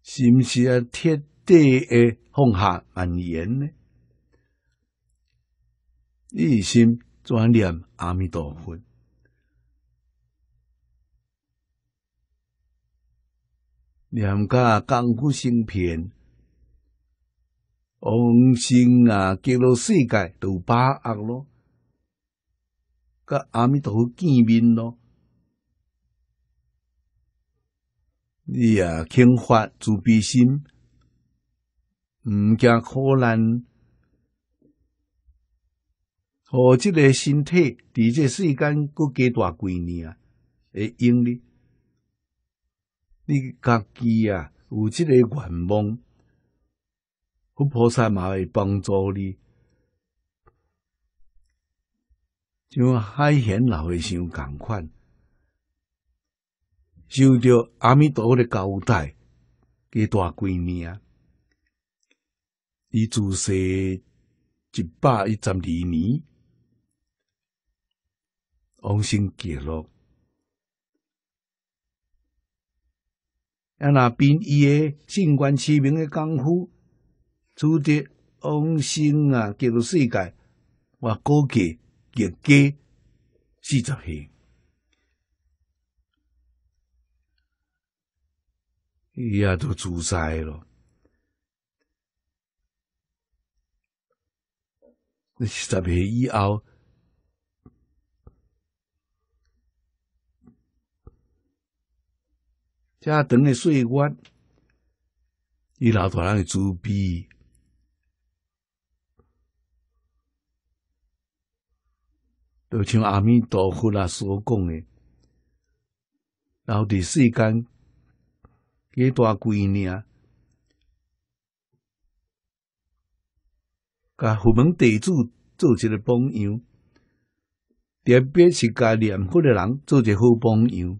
B: 是毋是啊？彻地的放下万严呢？一心专念阿弥陀佛，念加功夫心片，往生啊，极乐世界都把握咯，跟阿弥陀佛见面咯。你也勤发慈悲心，唔惊苦难。和即个身体伫即世间搁几大几年啊？会用哩？你家己啊有即个愿望，佛菩萨嘛会帮助你。像海贤老和尚共款，受着阿弥陀佛的交代，几大几年啊？伊自世一百一十二年。王星极乐。那边伊个静观其变诶功夫，使得王星啊极乐世界，我估计也低四十岁。伊啊著自在咯。伫四十岁以后。较长诶岁月，伊老大人诶慈悲，就像阿弥陀佛来所讲诶，然后世间，结大几年，甲佛门弟子做一个榜样，特别是甲念佛诶人做一个好朋友。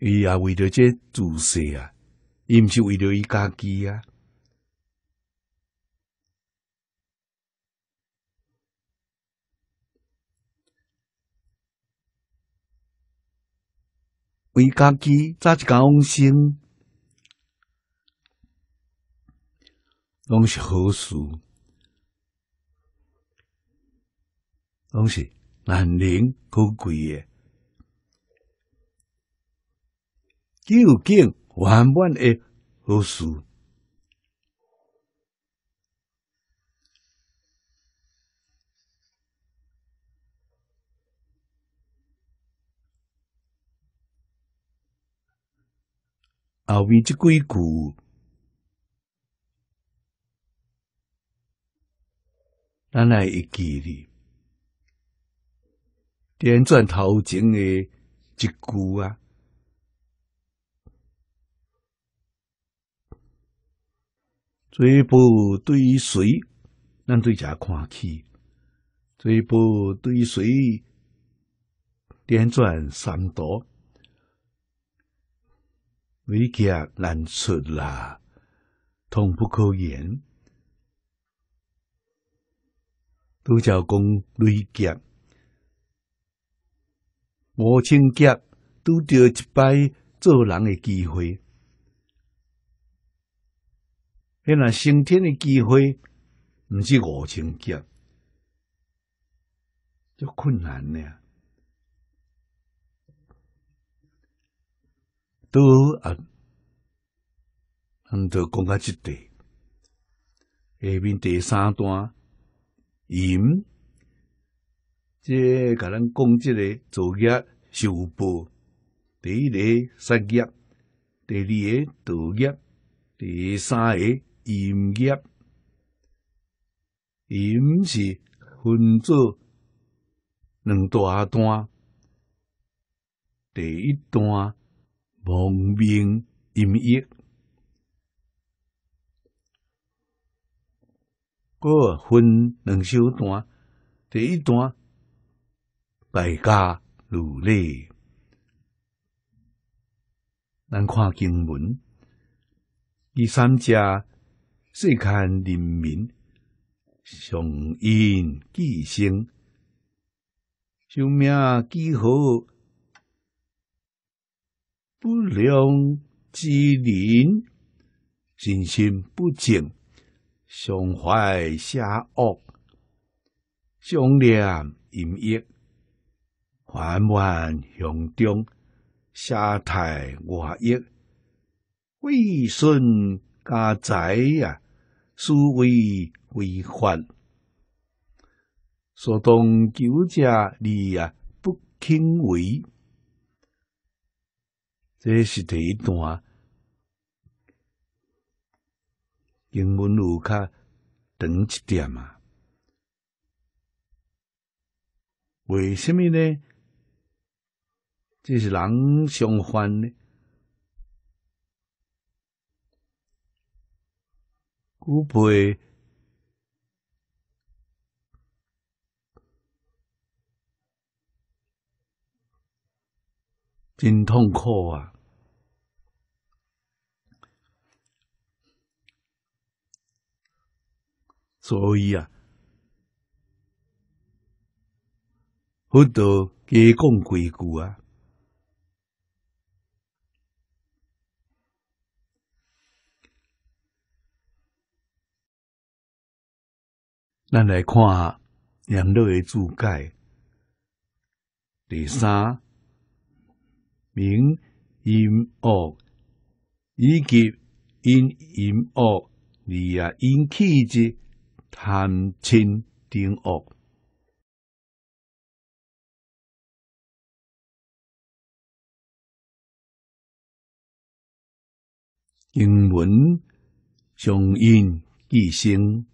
B: 伊也为着这自事啊，伊毋是为着伊家己啊，为家己早一家往生，拢是好事，拢是难能可贵的。究竟完满的好事？后面这句咱来一记呢？颠转头前的一句啊！追部对谁，咱对这看起；追部对谁，辗转三多，违戒难出啦，痛不可言。都叫讲违戒，无今戒拄着一摆做人诶机会。迄若升天诶机会，毋是五千劫，就困难咧。都啊，咱都讲下即对。下面第三段，因，即甲咱讲即个作业，修补，第一个作业，第二个作业，第三个。音乐，伊是分做两大段，第一段蒙命音乐，过分两小段，第一段百家努力，咱看经文，第三家。最看人民上因寄生，生命几何？不良之人，人心不正，胸怀下恶，想念淫欲，缓慢向中，下台外溢，贵顺家宅呀。思维违法，所当求者利啊不轻为。这是第一段，英文有较长一点嘛？为什么呢？这是人相反呢？我袂
A: 真痛苦啊，
B: 所以啊，好多加讲几句啊。
A: 咱来看养类的注解。第三，明
B: 音恶以及因阴恶，而
A: 也引起一贪嗔定恶。英文相应一声。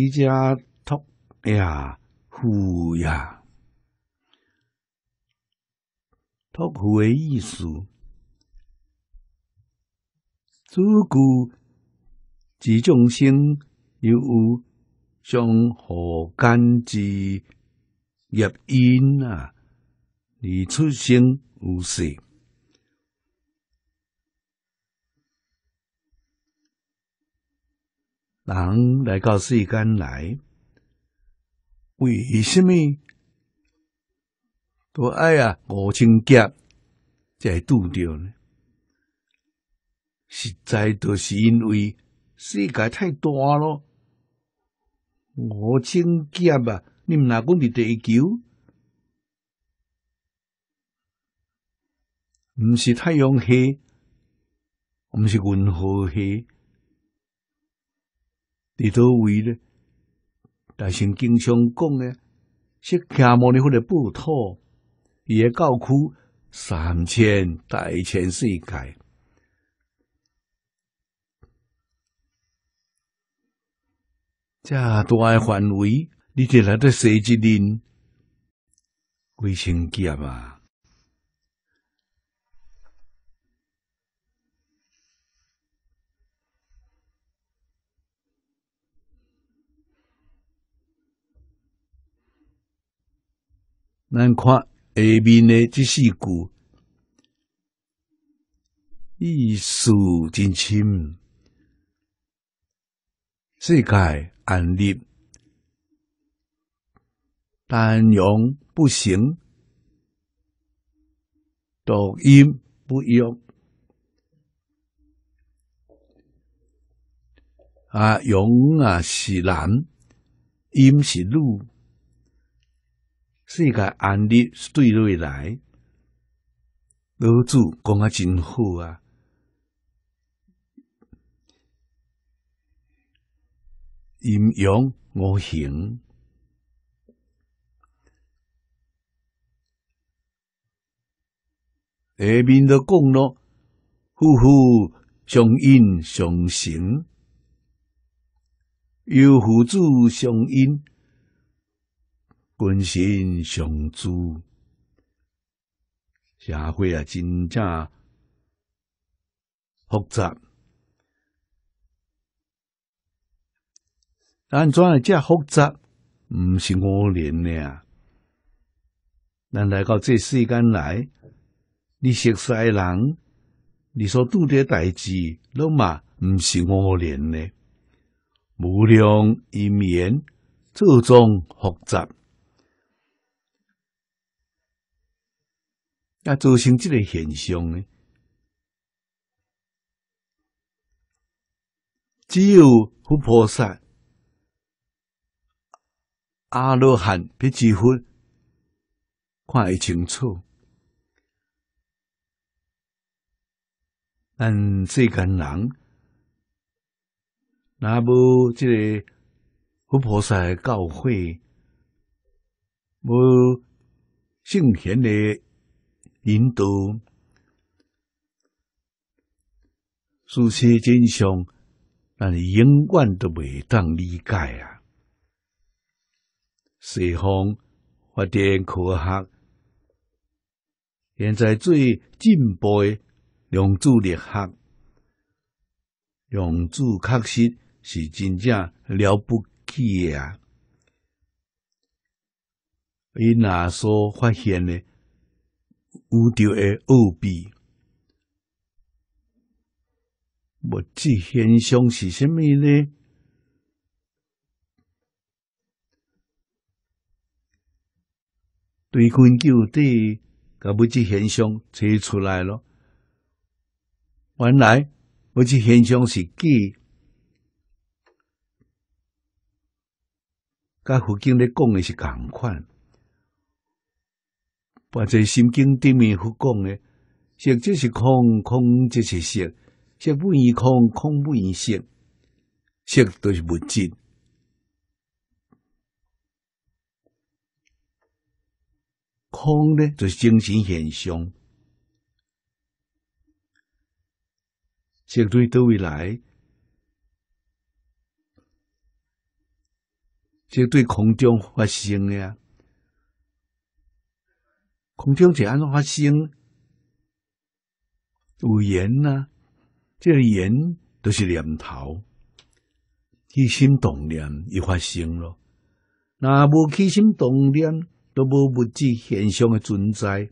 A: 一家托呀
B: 护呀，托护的意思，主顾自众生有相互间之业因啊，而出生有事。人来到世间来，为什么都爱啊？五千亿在度掉呢？实在都是因为世界太大了。五千劫吧，你们哪讲是地球？不是太阳系，不是银河系。伫倒位咧？大神经常讲诶，是加莫尼佛者布托，伊诶教区三千大千世界，遮大诶范围，你伫来伫西吉林，归清净啊！咱看下面的这四句，意思真深，世界安例，但勇不行，独阴不阳，啊，阳啊是男，阴是女。世界安立对未来，老主讲啊，真好啊！阴阳五行，下面都讲咯。夫妇相印相成，有父子相阴。关心相助，社会啊真正复杂。安怎会这复杂？毋是我连的啊！咱来到这世间来，你识世人，你所做啲大事，老嘛毋是我连的。无量因缘，种种复杂。啊，造成这个现象呢？只有佛菩萨、阿罗汉、辟支佛看会清楚，但世间人，那无这个佛菩萨教诲，无圣贤的。引导，事实真相，咱永远都未当理解啊！西方发展科学，现在最进步的量子力学，量子确实是真正了不起啊！伊哪所发现呢？有着的恶弊，物质现象是甚物呢？对根究底，甲物质现象找出来了，原来物质现象是气，甲佛经咧讲的是共款。把这心经顶面佛讲的，色即是空，空即是色，色不异空，空不异色，色都是物质，空呢就是精神现象，色对对未来，色对空中发生的。空中是安怎发生？有言呐，这言都是念头，起心动念已发生了。那无起心动念，都无物质现象的存在。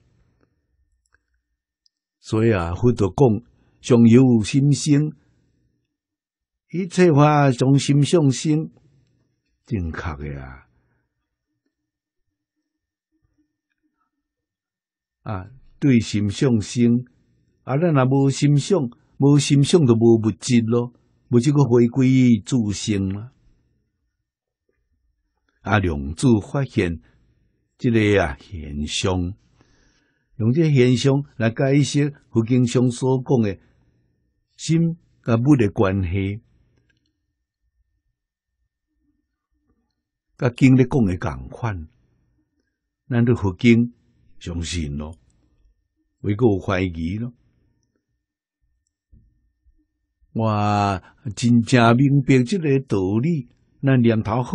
B: 所以啊，佛陀讲，从有心生，一切法从心上生，正确的啊。啊，对心上性，啊，咱若无心上，无心上著无物质咯，无质个回归自性啊。啊，良知发现这个啊现象，用即个现象来解释佛经上所讲的心甲物的关系，甲经咧讲诶共款，咱道佛经？相信咯，未有怀疑咯。我真正明白即个道理，咱念头好，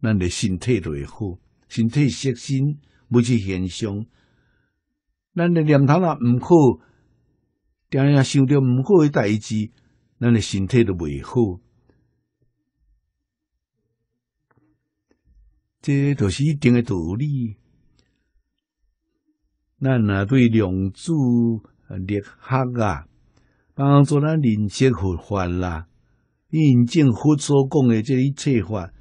B: 咱的身体就会好；身体色心，不是现象，咱的念头若毋好，定常想着毋好诶代志，咱的身体都未好。这都是一定诶道理。咱啊，对良啊，力学啊，帮助咱认识佛法啦，印证佛所讲的这一切法，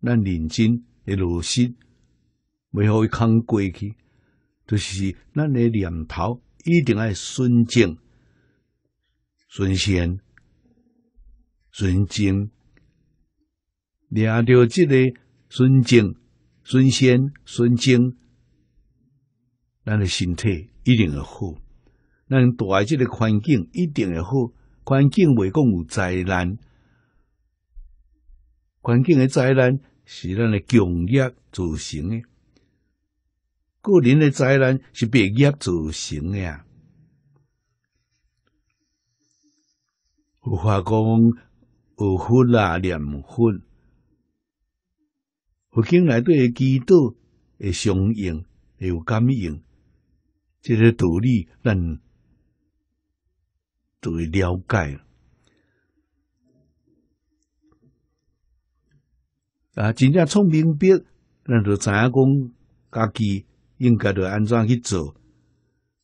B: 咱认真诶落实，袂好会空过去。就是咱诶念头一定爱顺正、顺善、顺净，掠着这个顺正、顺善、顺净。咱的身体一定会好，咱大诶即个环境一定会好。环境袂讲有灾难，环境的灾难是咱的共业造成诶，个人的灾难是别业造成啊。有话讲，恶啦、啊、念佛，佛经内底诶祈祷会相应，会有感应。这个道理，咱都会了解了。啊，真正聪明辨，咱就知影讲，家己应该要安怎去做，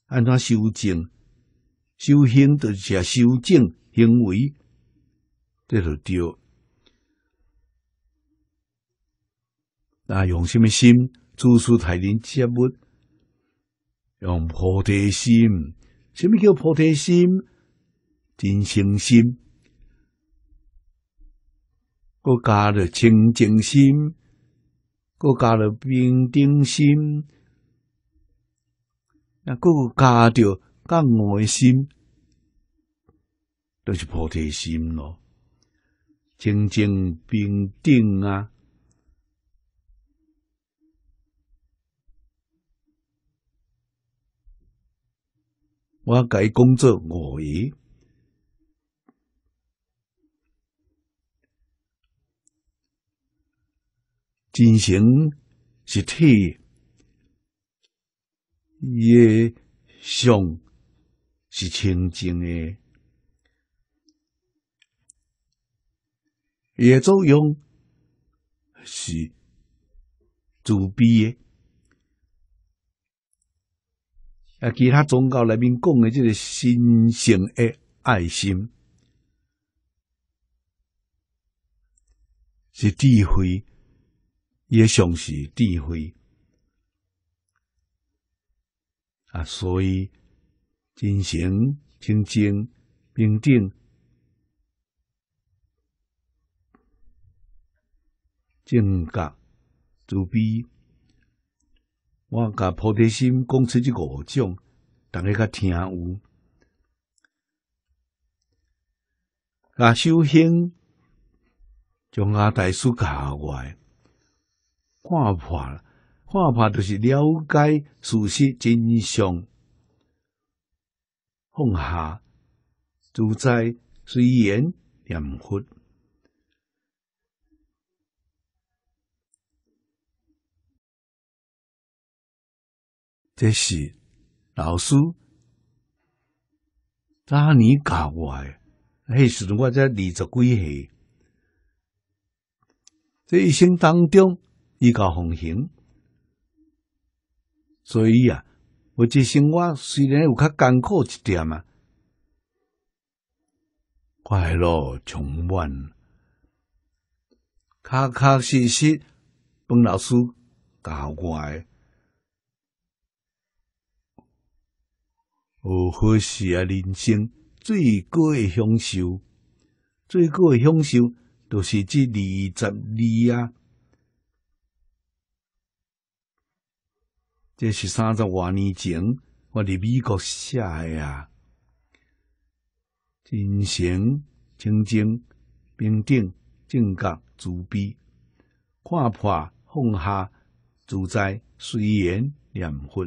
B: 安怎修正、修行，就是修正行为，这就对。那用什么心，做出台灵接物？用菩提心，什么叫菩提心？真诚心，国加着清净心，国加着平等心，那再加着感恩心，都是菩提心咯。清净平等啊！我伊讲做五伊
A: 精神是铁，
B: 也相是清净的，伊也作用是慈悲的。啊，其他宗教内面讲的这个心性的爱心是智慧，也像是智慧啊，所以真诚、清净、平等、正觉、慈悲。我甲菩提心讲出这五种，大家较听有。啊，修行，将阿大师教我，看破，看破就是了解事实真相，放下自
A: 在随缘念佛。这是老师早你教我
B: 诶，时阵我才二十几岁，这一生当中遇到奉行，所以啊，我这生活虽然有较艰苦一点啊，快乐充满，确确实实本老师教我诶。好是啊？人生最高的享受，最高的享受，都是这二十二啊！这是三十多年前我伫美国写的啊。真诚、清净、平等、正觉、慈悲，看破放下，自在随缘，念佛。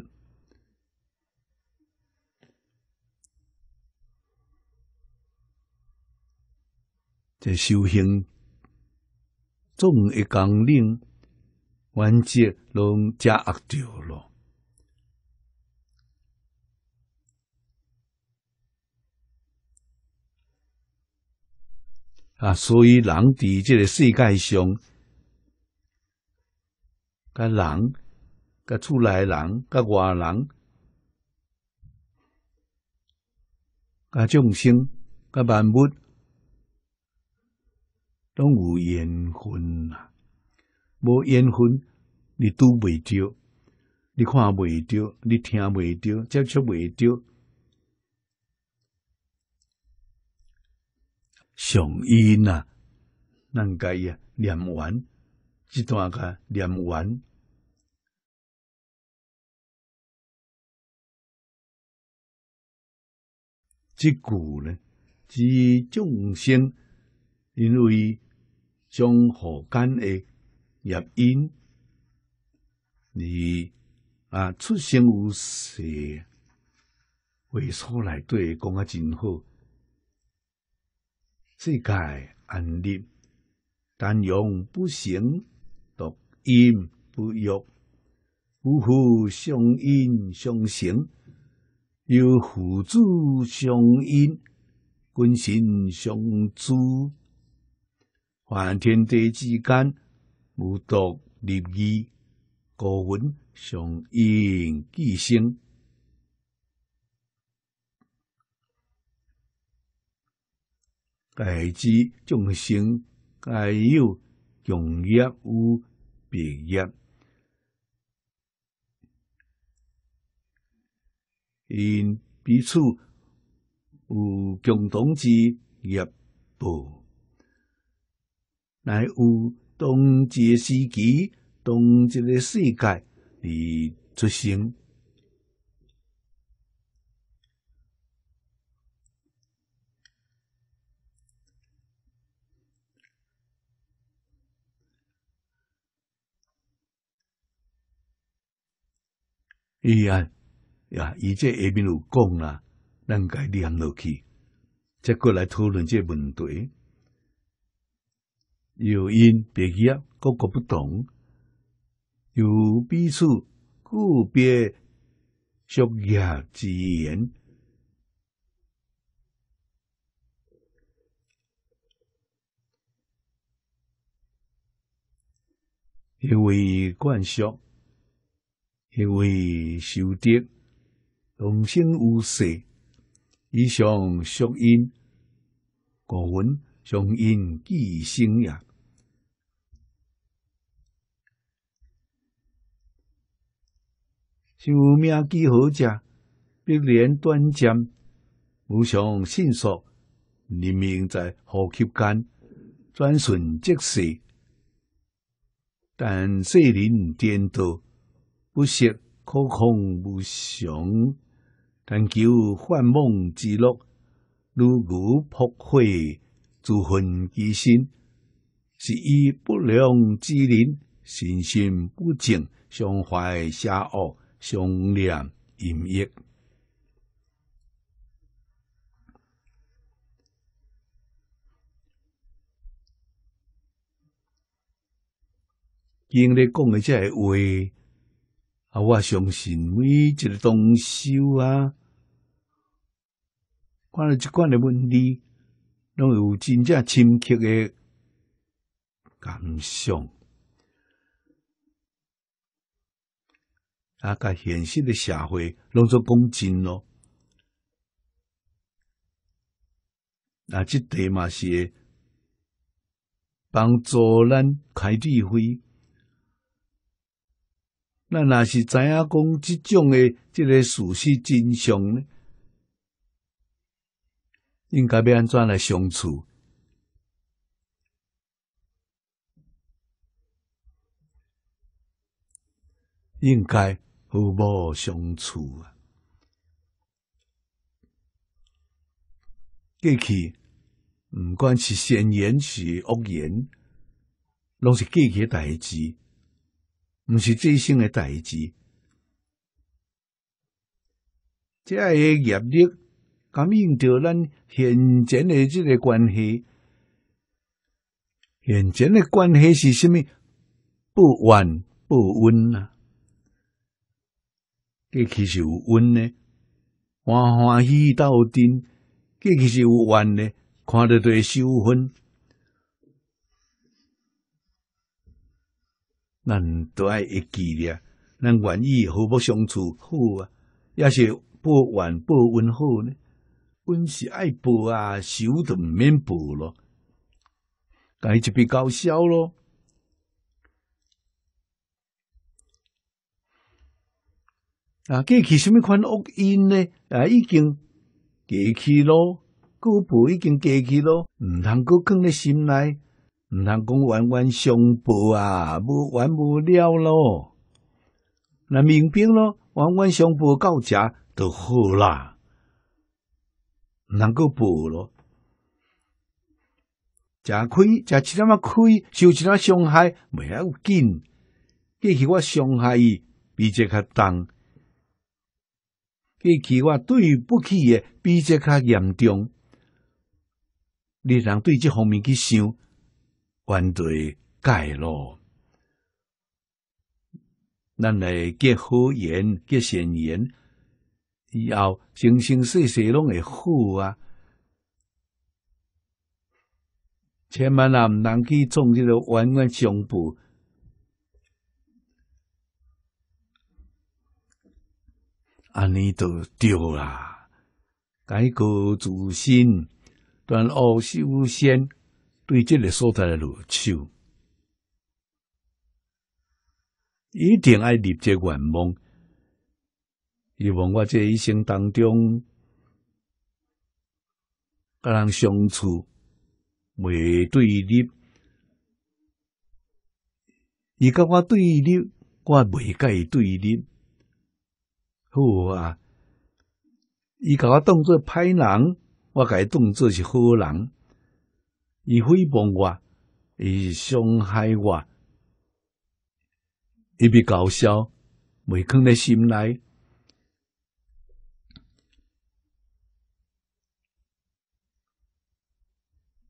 B: 这修行总一纲领，完结拢加阿掉了啊！所以人伫这个世界上，甲人、甲厝内人、甲外人、甲众生、甲万物。拢有缘分啊，无缘分你拄袂着，你看袂着，你听袂着，接触袂着。上因啊，咱家啊念完
A: 一段甲念完，即句呢，即众生因为。将何间的
B: 业因，你啊，出生有谁？为所来对讲啊，真好。世界安立，但用不行，独因不欲，夫妇相因相成，有父子相因，君臣相知。凡天地之间，无独立益，各分相应寄生；各自众生，皆有共业与别业，因彼此有共同之业报。来有当一个时期，当一个世界而出生。伊啊，呀，伊即下面有讲啦，咱该念落去，再过来讨论即问题。有因别业，各个不同；有彼此个别俗业之缘。一位灌输，一位修德，同生无死。以上俗因，故闻上因既生也。是无名之好者，必然断剑；无常迅速，人命在呼吸间，转瞬即逝。但世人颠倒，不惜可空无常，但求幻梦之乐。如如破坏自焚之心，是以不良之人，心性不正，胸怀邪恶。相念音乐。经日讲的这些话，啊，我相信每一个同修啊，看了这款的问题，拢有真正深刻的感想。啊！甲现实的社会拢做讲真咯。啊，即题嘛是帮助咱开智慧。那若是知影讲即种的即个事实真相呢？应该要安怎来相处？应该。和睦相处啊！过去，毋管是善言是恶言，拢是过去代志，毋是最新诶代志。即诶业力，感应着咱现前诶即个关系，现前诶关系是虾米？不怨不温啊！过去是有温呢，欢欢喜喜斗阵；过去是有怨呢，看到对纠纷。咱都爱一记咧，咱愿意和睦相处好啊，也是报怨报温好呢。温是爱报啊，仇都毋免报咯，该就比较笑咯。啊！过去什么款恶因呢？啊，已经过去咯，过步已经过去咯，毋通搁放咧心内，毋通讲冤冤相报啊，无完无了咯。那明兵咯，冤冤相报到遮著好啦，毋通搁报咯。家亏，以，一点仔亏，受一仔伤害，袂要紧。过去我伤害伊比这较重。给起我对不起的，比这较严重。你倘对这方面去想，完全改咯。咱来结好缘，结善缘，以后生生世世拢会好啊！千万啊，唔能去种这个冤冤相报。安尼都对啦，改过自新，断恶修仙对即个所在的要手，一定爱立这愿望。希望我这一生当中，甲人相处，袂对立；伊甲我对立，我袂伊对立。好啊！伊甲我当做歹人，我甲伊当做是好人。伊诽谤我，伊伤害我，伊被搞笑，未坑在心内。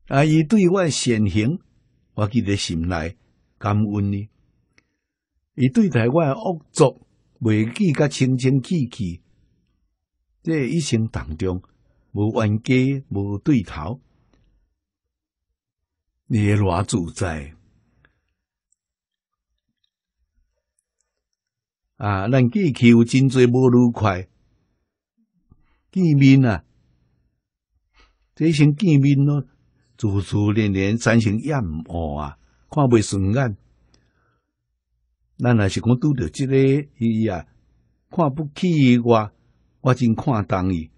B: 啊！伊对我善行，我记在心内感恩伊。伊对待我恶作。袂记甲清清气气，这一生当中无冤家无对头，你偌自在啊！咱记有真侪无愉快见面啊！这生见面咯，自自然然产生厌恶啊，看袂顺眼。咱若是讲拄着即个伊啊，看不起伊我，我真看重伊。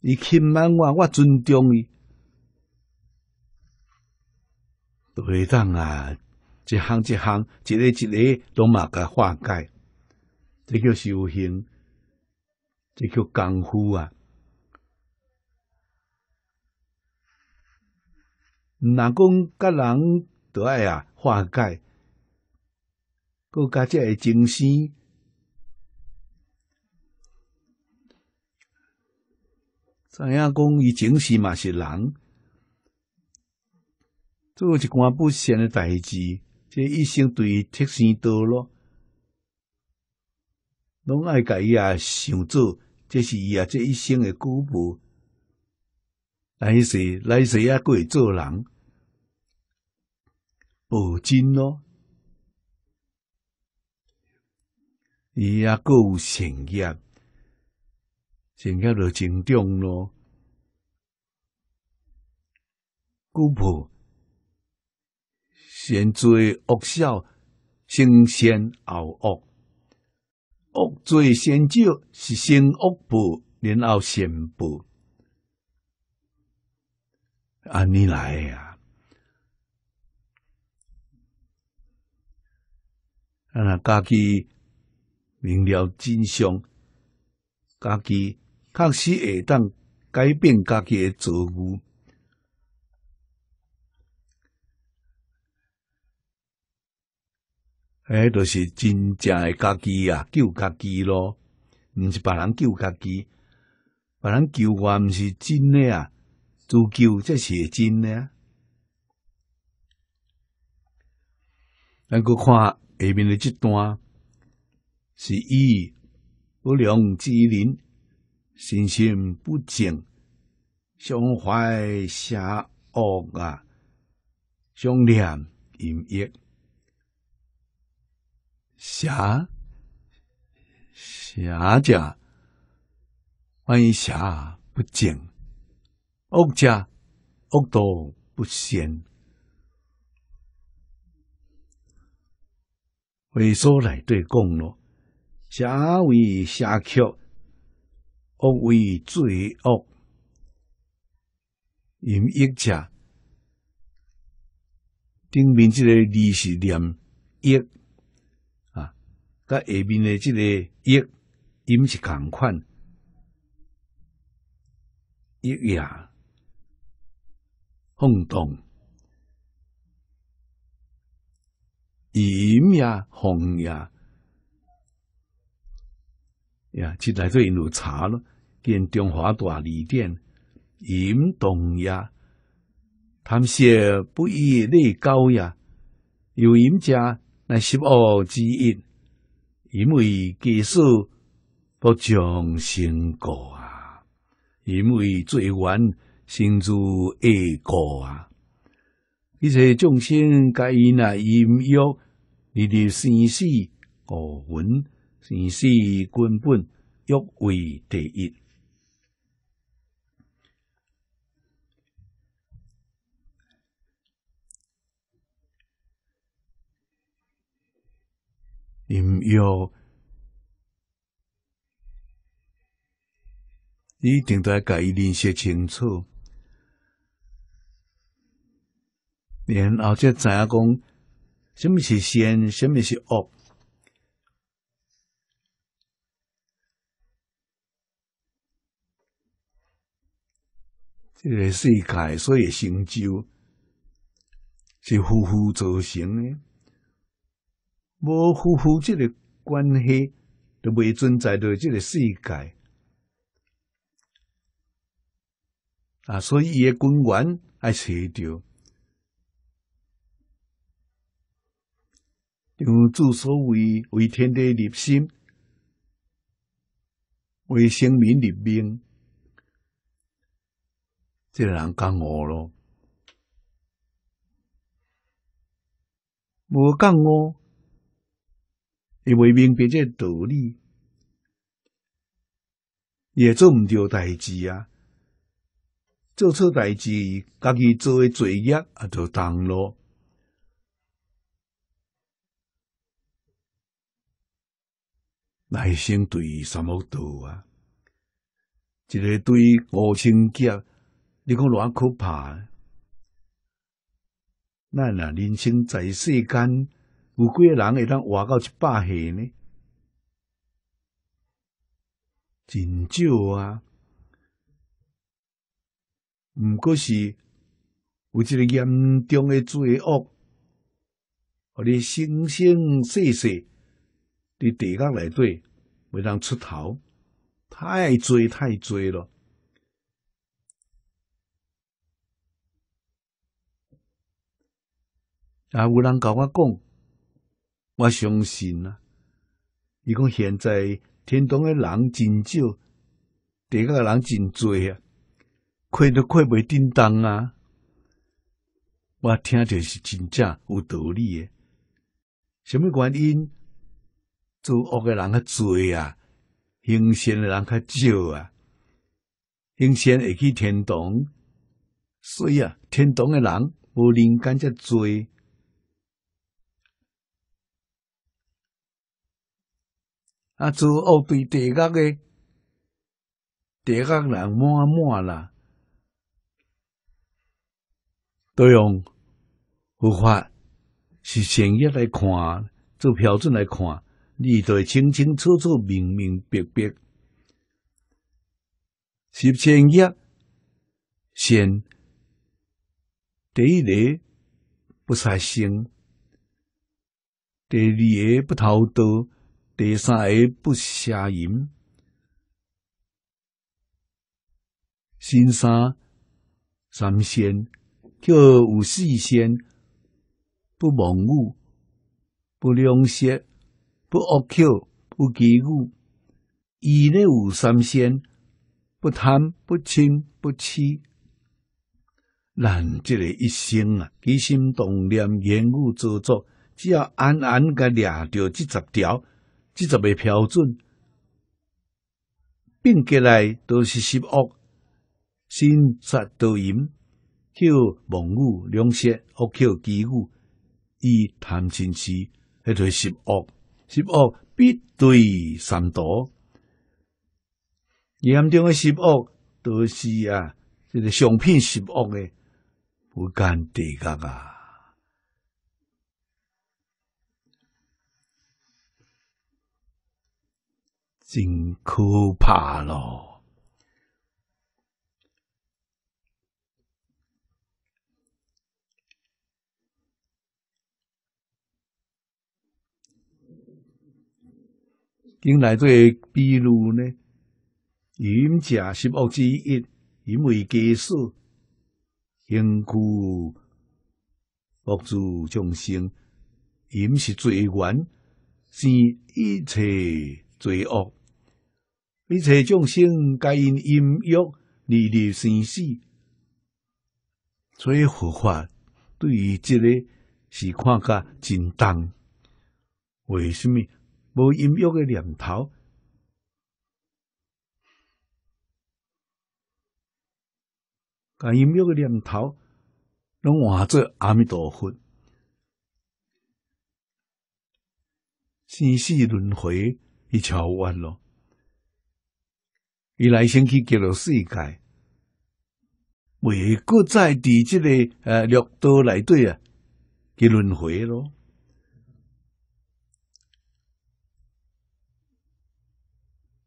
B: 伊轻慢我，我尊重伊。对当啊，一项一项，一个一个，都嘛甲化解。这叫修行，这叫功夫啊。若讲甲人都爱啊化解。各家即个精神，知影讲？伊精神嘛是人，做一寡不善诶代志，这一生对伊贴身多咯。拢爱家己也想做，这是伊啊这一生诶古步。来世，来谁啊过做人，暴真咯。伊抑佫有成业，成业就真长咯。古报先做恶少，先先后恶；恶做先少，是先恶报，然后善报。啊，尼来诶啊，家己。明了真相，家己确实会当改变家己诶遭遇。哎，著是真正诶家己啊！救家己咯，毋是别人救家己，别人救我毋是真诶啊？自救才是真诶啊！咱搁看下面诶即段。是以不良之人，心性不正，胸怀邪恶啊，胸念淫逸，邪邪者，万一狭不正，恶者恶道不善。回所来对讲了，假为下曲，恶为罪恶。淫一者，顶面这个字是念一啊，甲下面的这个一，音是同款。一呀，轰动。淫呀，轰呀。呀，去来做饮茶咯，跟中华大旅店饮冻呀。贪色不以内高呀，有饮家乃十恶之一，因为基数不将心过啊，因为罪完身住恶过啊。一切众生皆因那因欲日日生死恶闻。世死根本欲为第一，定在认识清楚，然后才知影讲，什么是善，什么是恶。这个世界所以成就，是互互造成的，无互互，这个关系就未存在到这个世界。啊，所以伊个根源爱找着。就自所谓为天地立心，为生民立命。这人讲我咯，无讲我，因为明白这道理，也做唔到代志啊。做错大事，家己做诶罪业啊，就重咯。来生对什么道啊？一个对五亲眷。你讲偌可怕，那呐，人生在世间，有几个人会当活到一百岁呢？真少啊！唔过是有一个严重的罪恶，互你生生世世伫地狱内底，会当出头，太罪太罪了。啊！有人甲我讲，我相信啊。伊讲现在天堂诶人真少，地下诶人真多啊，挤都挤袂叮当啊。我听着是真正有道理诶。虾米原因？做恶诶人较侪啊，行善诶人较少啊。行善会去天堂，所以啊，天堂诶人无灵感遮侪。啊！做后对地觉的地觉人满满啦，都用佛法是善业来看，做标准来看，你就会清清楚楚、明明白白。是善业，善第一，个不杀生；第二个不偷盗。第三，个不邪淫；，新三三仙叫有四仙，不妄语，不良舌，不恶口，不嫉妒。伊呢有三仙，不贪，不嗔，不痴。即这一生啊，起心动念，言语造作，只要安安个掠着这十条。即十个标准，并起来都是十恶，心杀盗淫，叫妄语、两舌、恶口、绮语，以贪嗔痴，迄就是十恶。十恶必对三毒，严重的十恶，都是啊，这个上品十恶的，不干地加啊。
A: 真可怕咯！
B: 经来做，比如呢，饮食十恶之一，因为结素，辛苦，恶诸众生，饮是罪源，是一切罪恶。一切众生皆因音乐而立生死，所以佛法对于这个是看个真重。为什么无音乐的念头？把音乐的念头能化作阿弥陀佛，生死轮回一朝完了。伊来先去极乐世界，未搁再伫即个呃六道内底啊，去轮回咯。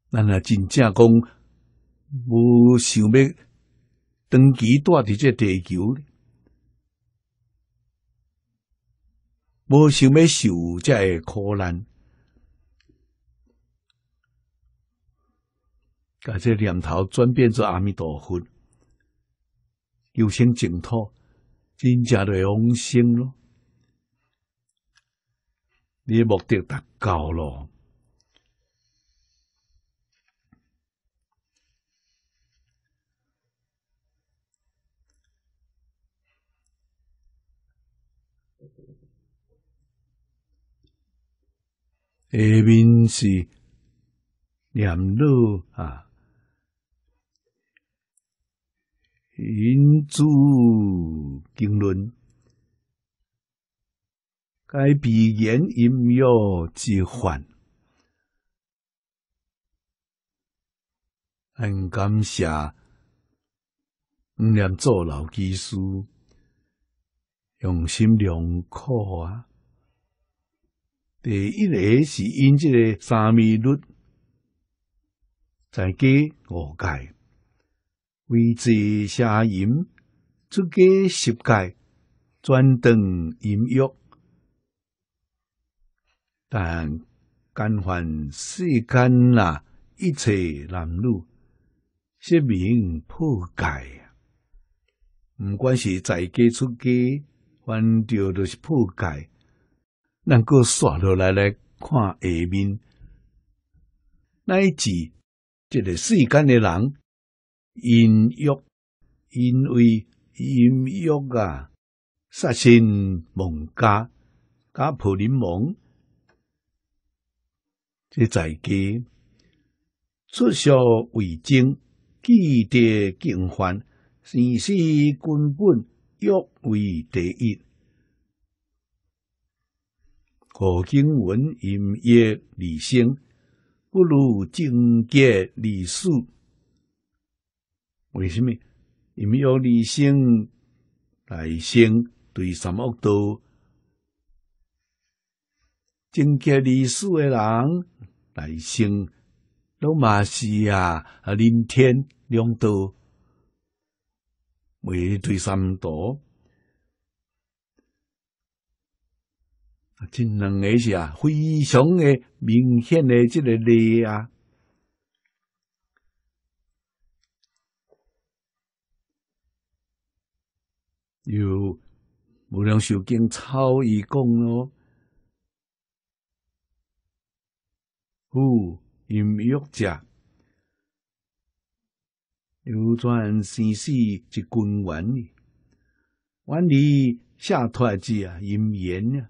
B: 咱若真正讲，无想要长期待伫即个地球，无想要受遮个苦难。把这念头转变做阿弥陀佛，有生净土，真正的往生咯。你目的达到咯。下面是念佛啊。引诸经论，该比言音药之患。很感谢，唔念做老居士，用心良苦啊！第一个是因这个三昧律，在给我解。为这下音，出家十界专登音乐，但干犯世间啦一切男女，说明破戒啊！管是在家出家，犯着都是破戒。能够刷落来来看下面，乃至这个世间的人。音约，因为音约啊，杀身忘家，家破林亡，这在给出孝为精，祭爹尽欢，生死根本，欲为第一。何经文音乐而生，不如精洁历死。为什么？因为要立生，来生对三恶道，增加历史的人来生都嘛是啊，临天两道，为对三道。啊，真两个是啊，非常的明显的这个例啊。有无量寿经超意讲咯，护音乐者，流传生死一根源哩，远离下脱之啊，因缘呢？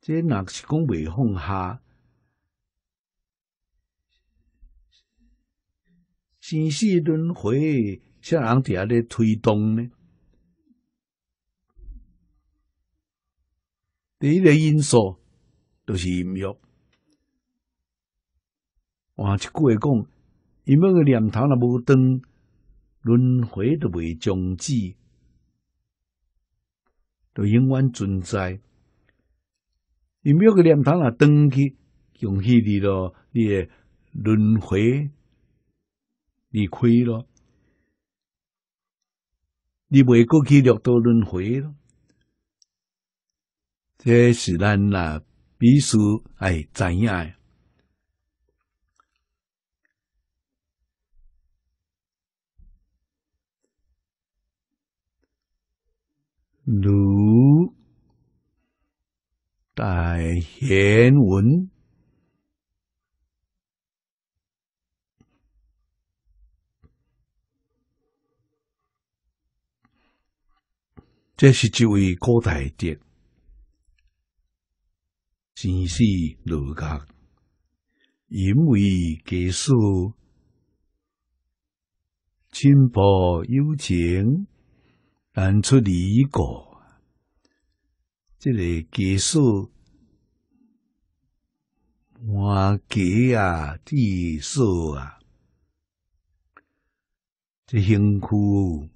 B: 这若是讲未放下？生死轮回。这人伫阿咧推动呢？第一个因素就是乐。换一句话讲，音乐个念头那无断，轮回都未终止，都永远存在。音乐个念头那断去，用去离咯，你轮回离开咯。你未过去六道轮回咯？这是咱那比丘爱怎样？
A: 如
B: 待言文。这是一位古大的前世落脚，因为结束进步有情，难出离国。这个结束，我给啊，地受啊，这辛苦。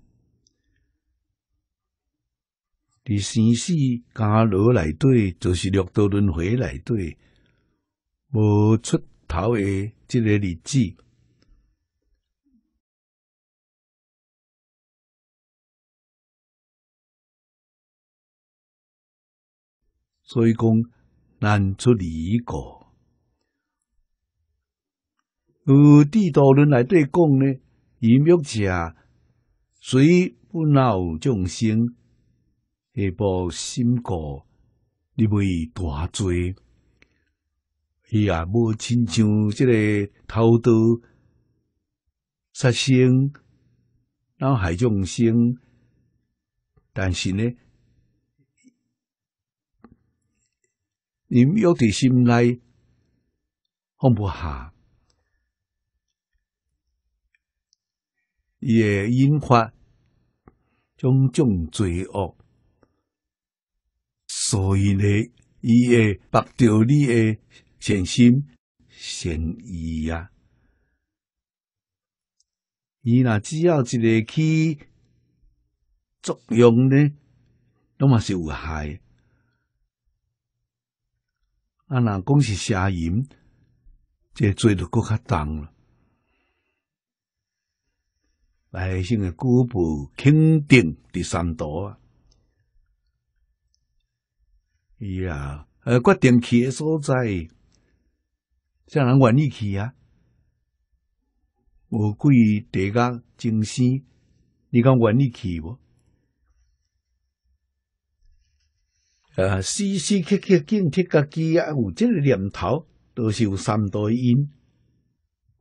B: 伫生死加罗内底，就是六道轮回内底，
A: 无出头的即个日子。所以讲难出离果。
B: 而地道人来对讲呢，以欲者虽不恼众生。下步因果，你袂大罪，伊也无亲像即个偷盗杀生，闹海众生。但是呢，你欲的心内放不下，也引发种种罪恶。所以呢，伊会白掉你的善心、善意啊。伊那只要一个起作用呢，都嘛是有害。啊，那讲是下淫，这做就更较重了。百姓的古步肯定伫三多啊。是啊，呃，决定去的所在，谁人愿意去啊？无贵地价、精神，你讲愿意去不？啊，时时刻刻、警惕个几啊，有这个念头，都是有三大因，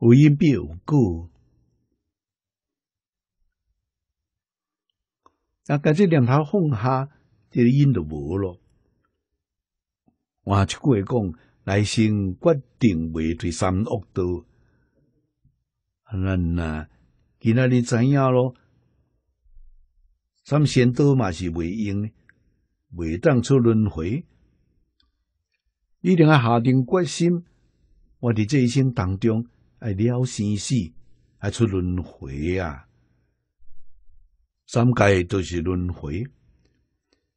B: 有因必有果。那搿只念头放下，这个因就无咯。换一句话讲，内生决定未对三恶道，人呐，今仔日知影咯？三善道嘛是未用，未当出轮回。一定要下定决心，我伫这一生当中，爱了生死，爱出轮回啊！三界都是轮回，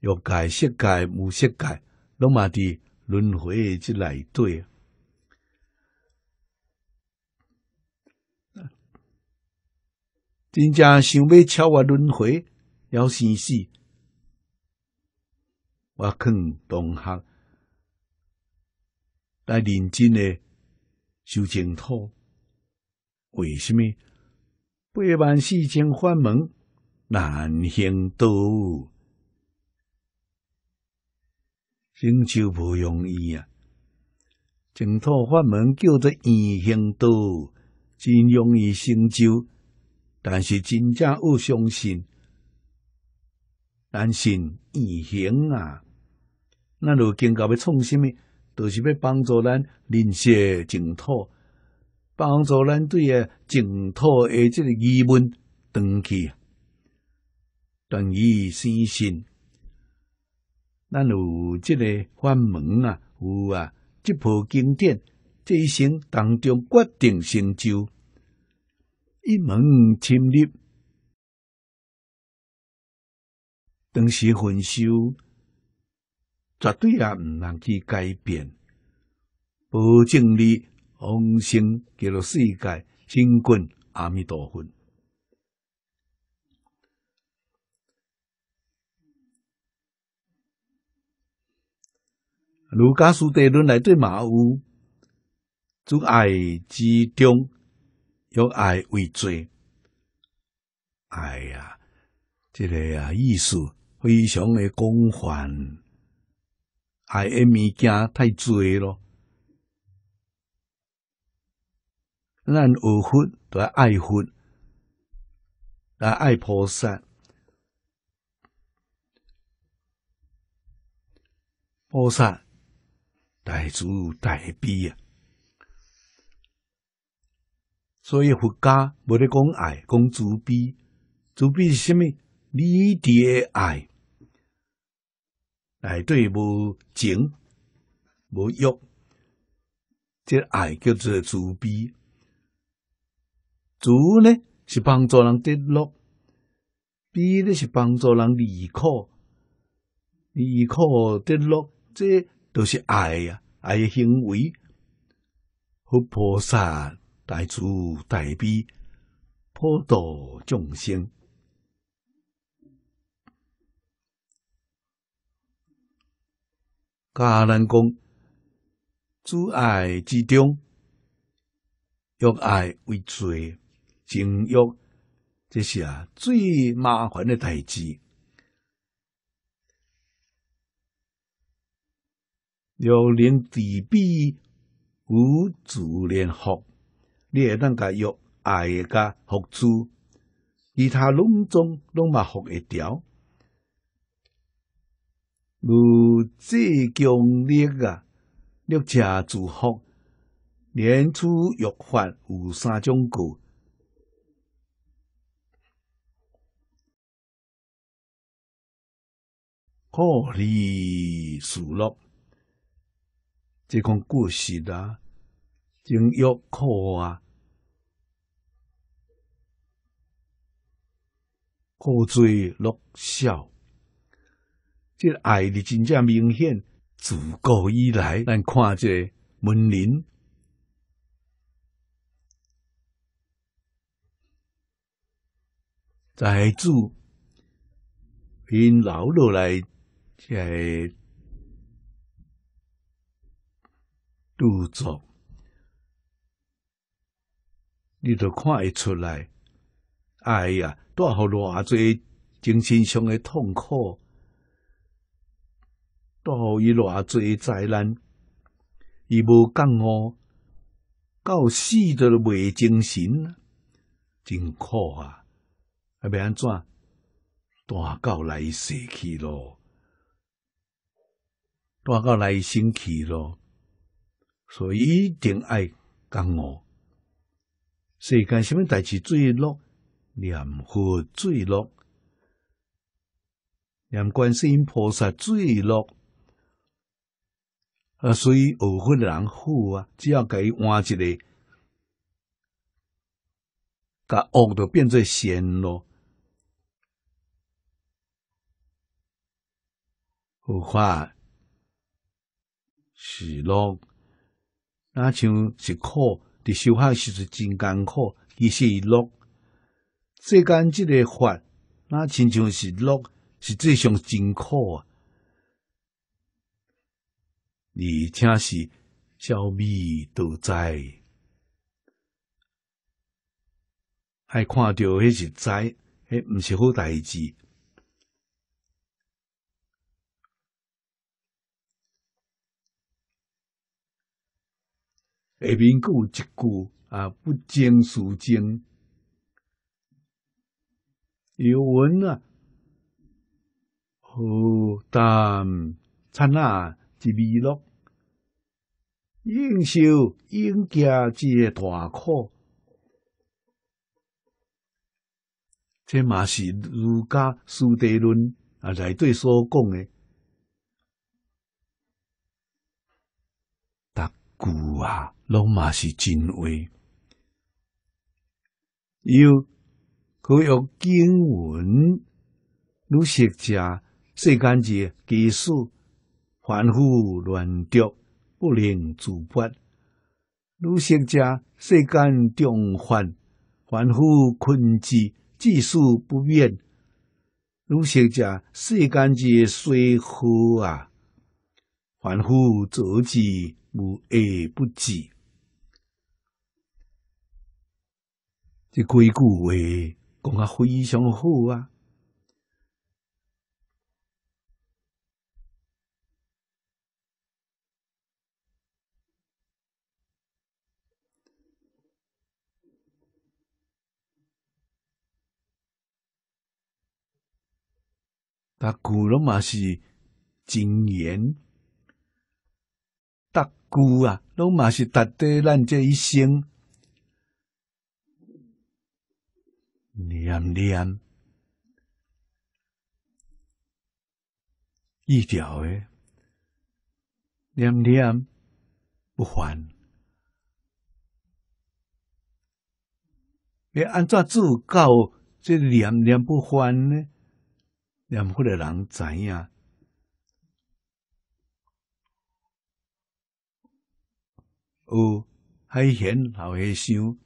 B: 欲界、色界、无色界，拢嘛伫。轮回即内底。真正想要超越轮回，了生死，我劝同学来认真的修净土。为什么？八万四千法门难行道。成就不容易啊！净土法门叫做易行道，真容易成就，但是真正有相信，但是易行啊！那路经要要创什么？就是要帮助咱认识净土，帮助咱对诶净土的这个疑问断去，断疑生信。咱有即个法门啊，有啊，即部经典，这一生当中决定成就，一门深入，当时分修，绝对也毋通去改变，保证你往生极乐世界，成就阿弥陀佛。儒家、苏地伦来对骂乌，主爱之中用爱为罪。哎呀，这个啊，意思非常的广泛，爱的物件太多咯。咱有佛，都爱佛，来爱菩萨，菩萨。大助大逼啊！所以佛家无得讲爱，讲慈悲。慈悲是啥物？离诶爱，爱对无情无欲，即爱叫做慈悲。慈呢是帮助人得乐，悲呢是帮助人离苦，离苦得乐这。都是爱呀，爱的行为佛菩萨、大慈大悲、普度众生。迦兰讲，主爱之中，欲爱为罪，情欲这啊最麻烦的代志。要连地庇，无自连福。你会当个要爱甲福助，其他拢总拢嘛福一条。如这强烈啊，你吃祝福，
A: 连出欲发有三种句，合离数落。这款故事啊，
B: 真有酷啊，苦追乐笑，这爱的真正明显。自古以来，咱看这文人，在注，因老路来，这系。故作，你都看会出来。哎呀，带互偌侪精神上诶痛苦，带互伊偌侪灾难，伊无讲哦，到死都袂精神，真苦啊！啊，袂安怎？大到来生去咯，大到来生去咯。所以一定爱讲我。世间什么代志最落？念佛最落，念观世音菩萨最落。啊，所以有恶的人好啊，只要给伊换一个，把恶都变成善咯。佛法是乐。那像是苦，伫修行时阵真艰苦，其实伊落，世间即个法，那亲像是落，实际上真苦啊！而且是消味都在，爱看到迄是灾，迄毋是好代志。下面佫有一句啊，不经属经，有文啊，何担、刹那、一弥勒、应受应家之大苦，这嘛是儒家《四谛论》啊内底所讲的。古啊，拢嘛是真威。有，可有经文？如学家世间之技术，反复乱掉，不能自拔。如学家世间障患，反复困之，技术不变。如学家世间之水火啊，反复阻之。无恶不及。这几句话讲
A: 啊，非常好啊。
B: 那古罗马是经言。故啊，拢嘛是值得咱这一生念念一条诶，念念不还。你安怎做够这念念不还呢？念佛的人知影。有海贤老和尚，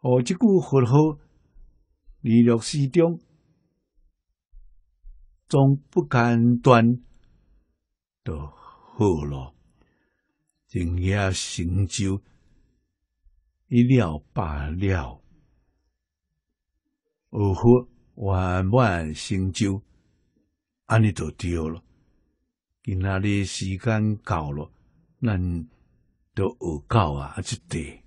B: 我即句佛号弥勒心中，总不间断，都好了，静夜成就，一了百了，二佛圆满成就，安尼都对了，
A: 今仔日时间到了，咱。都有教啊，这代。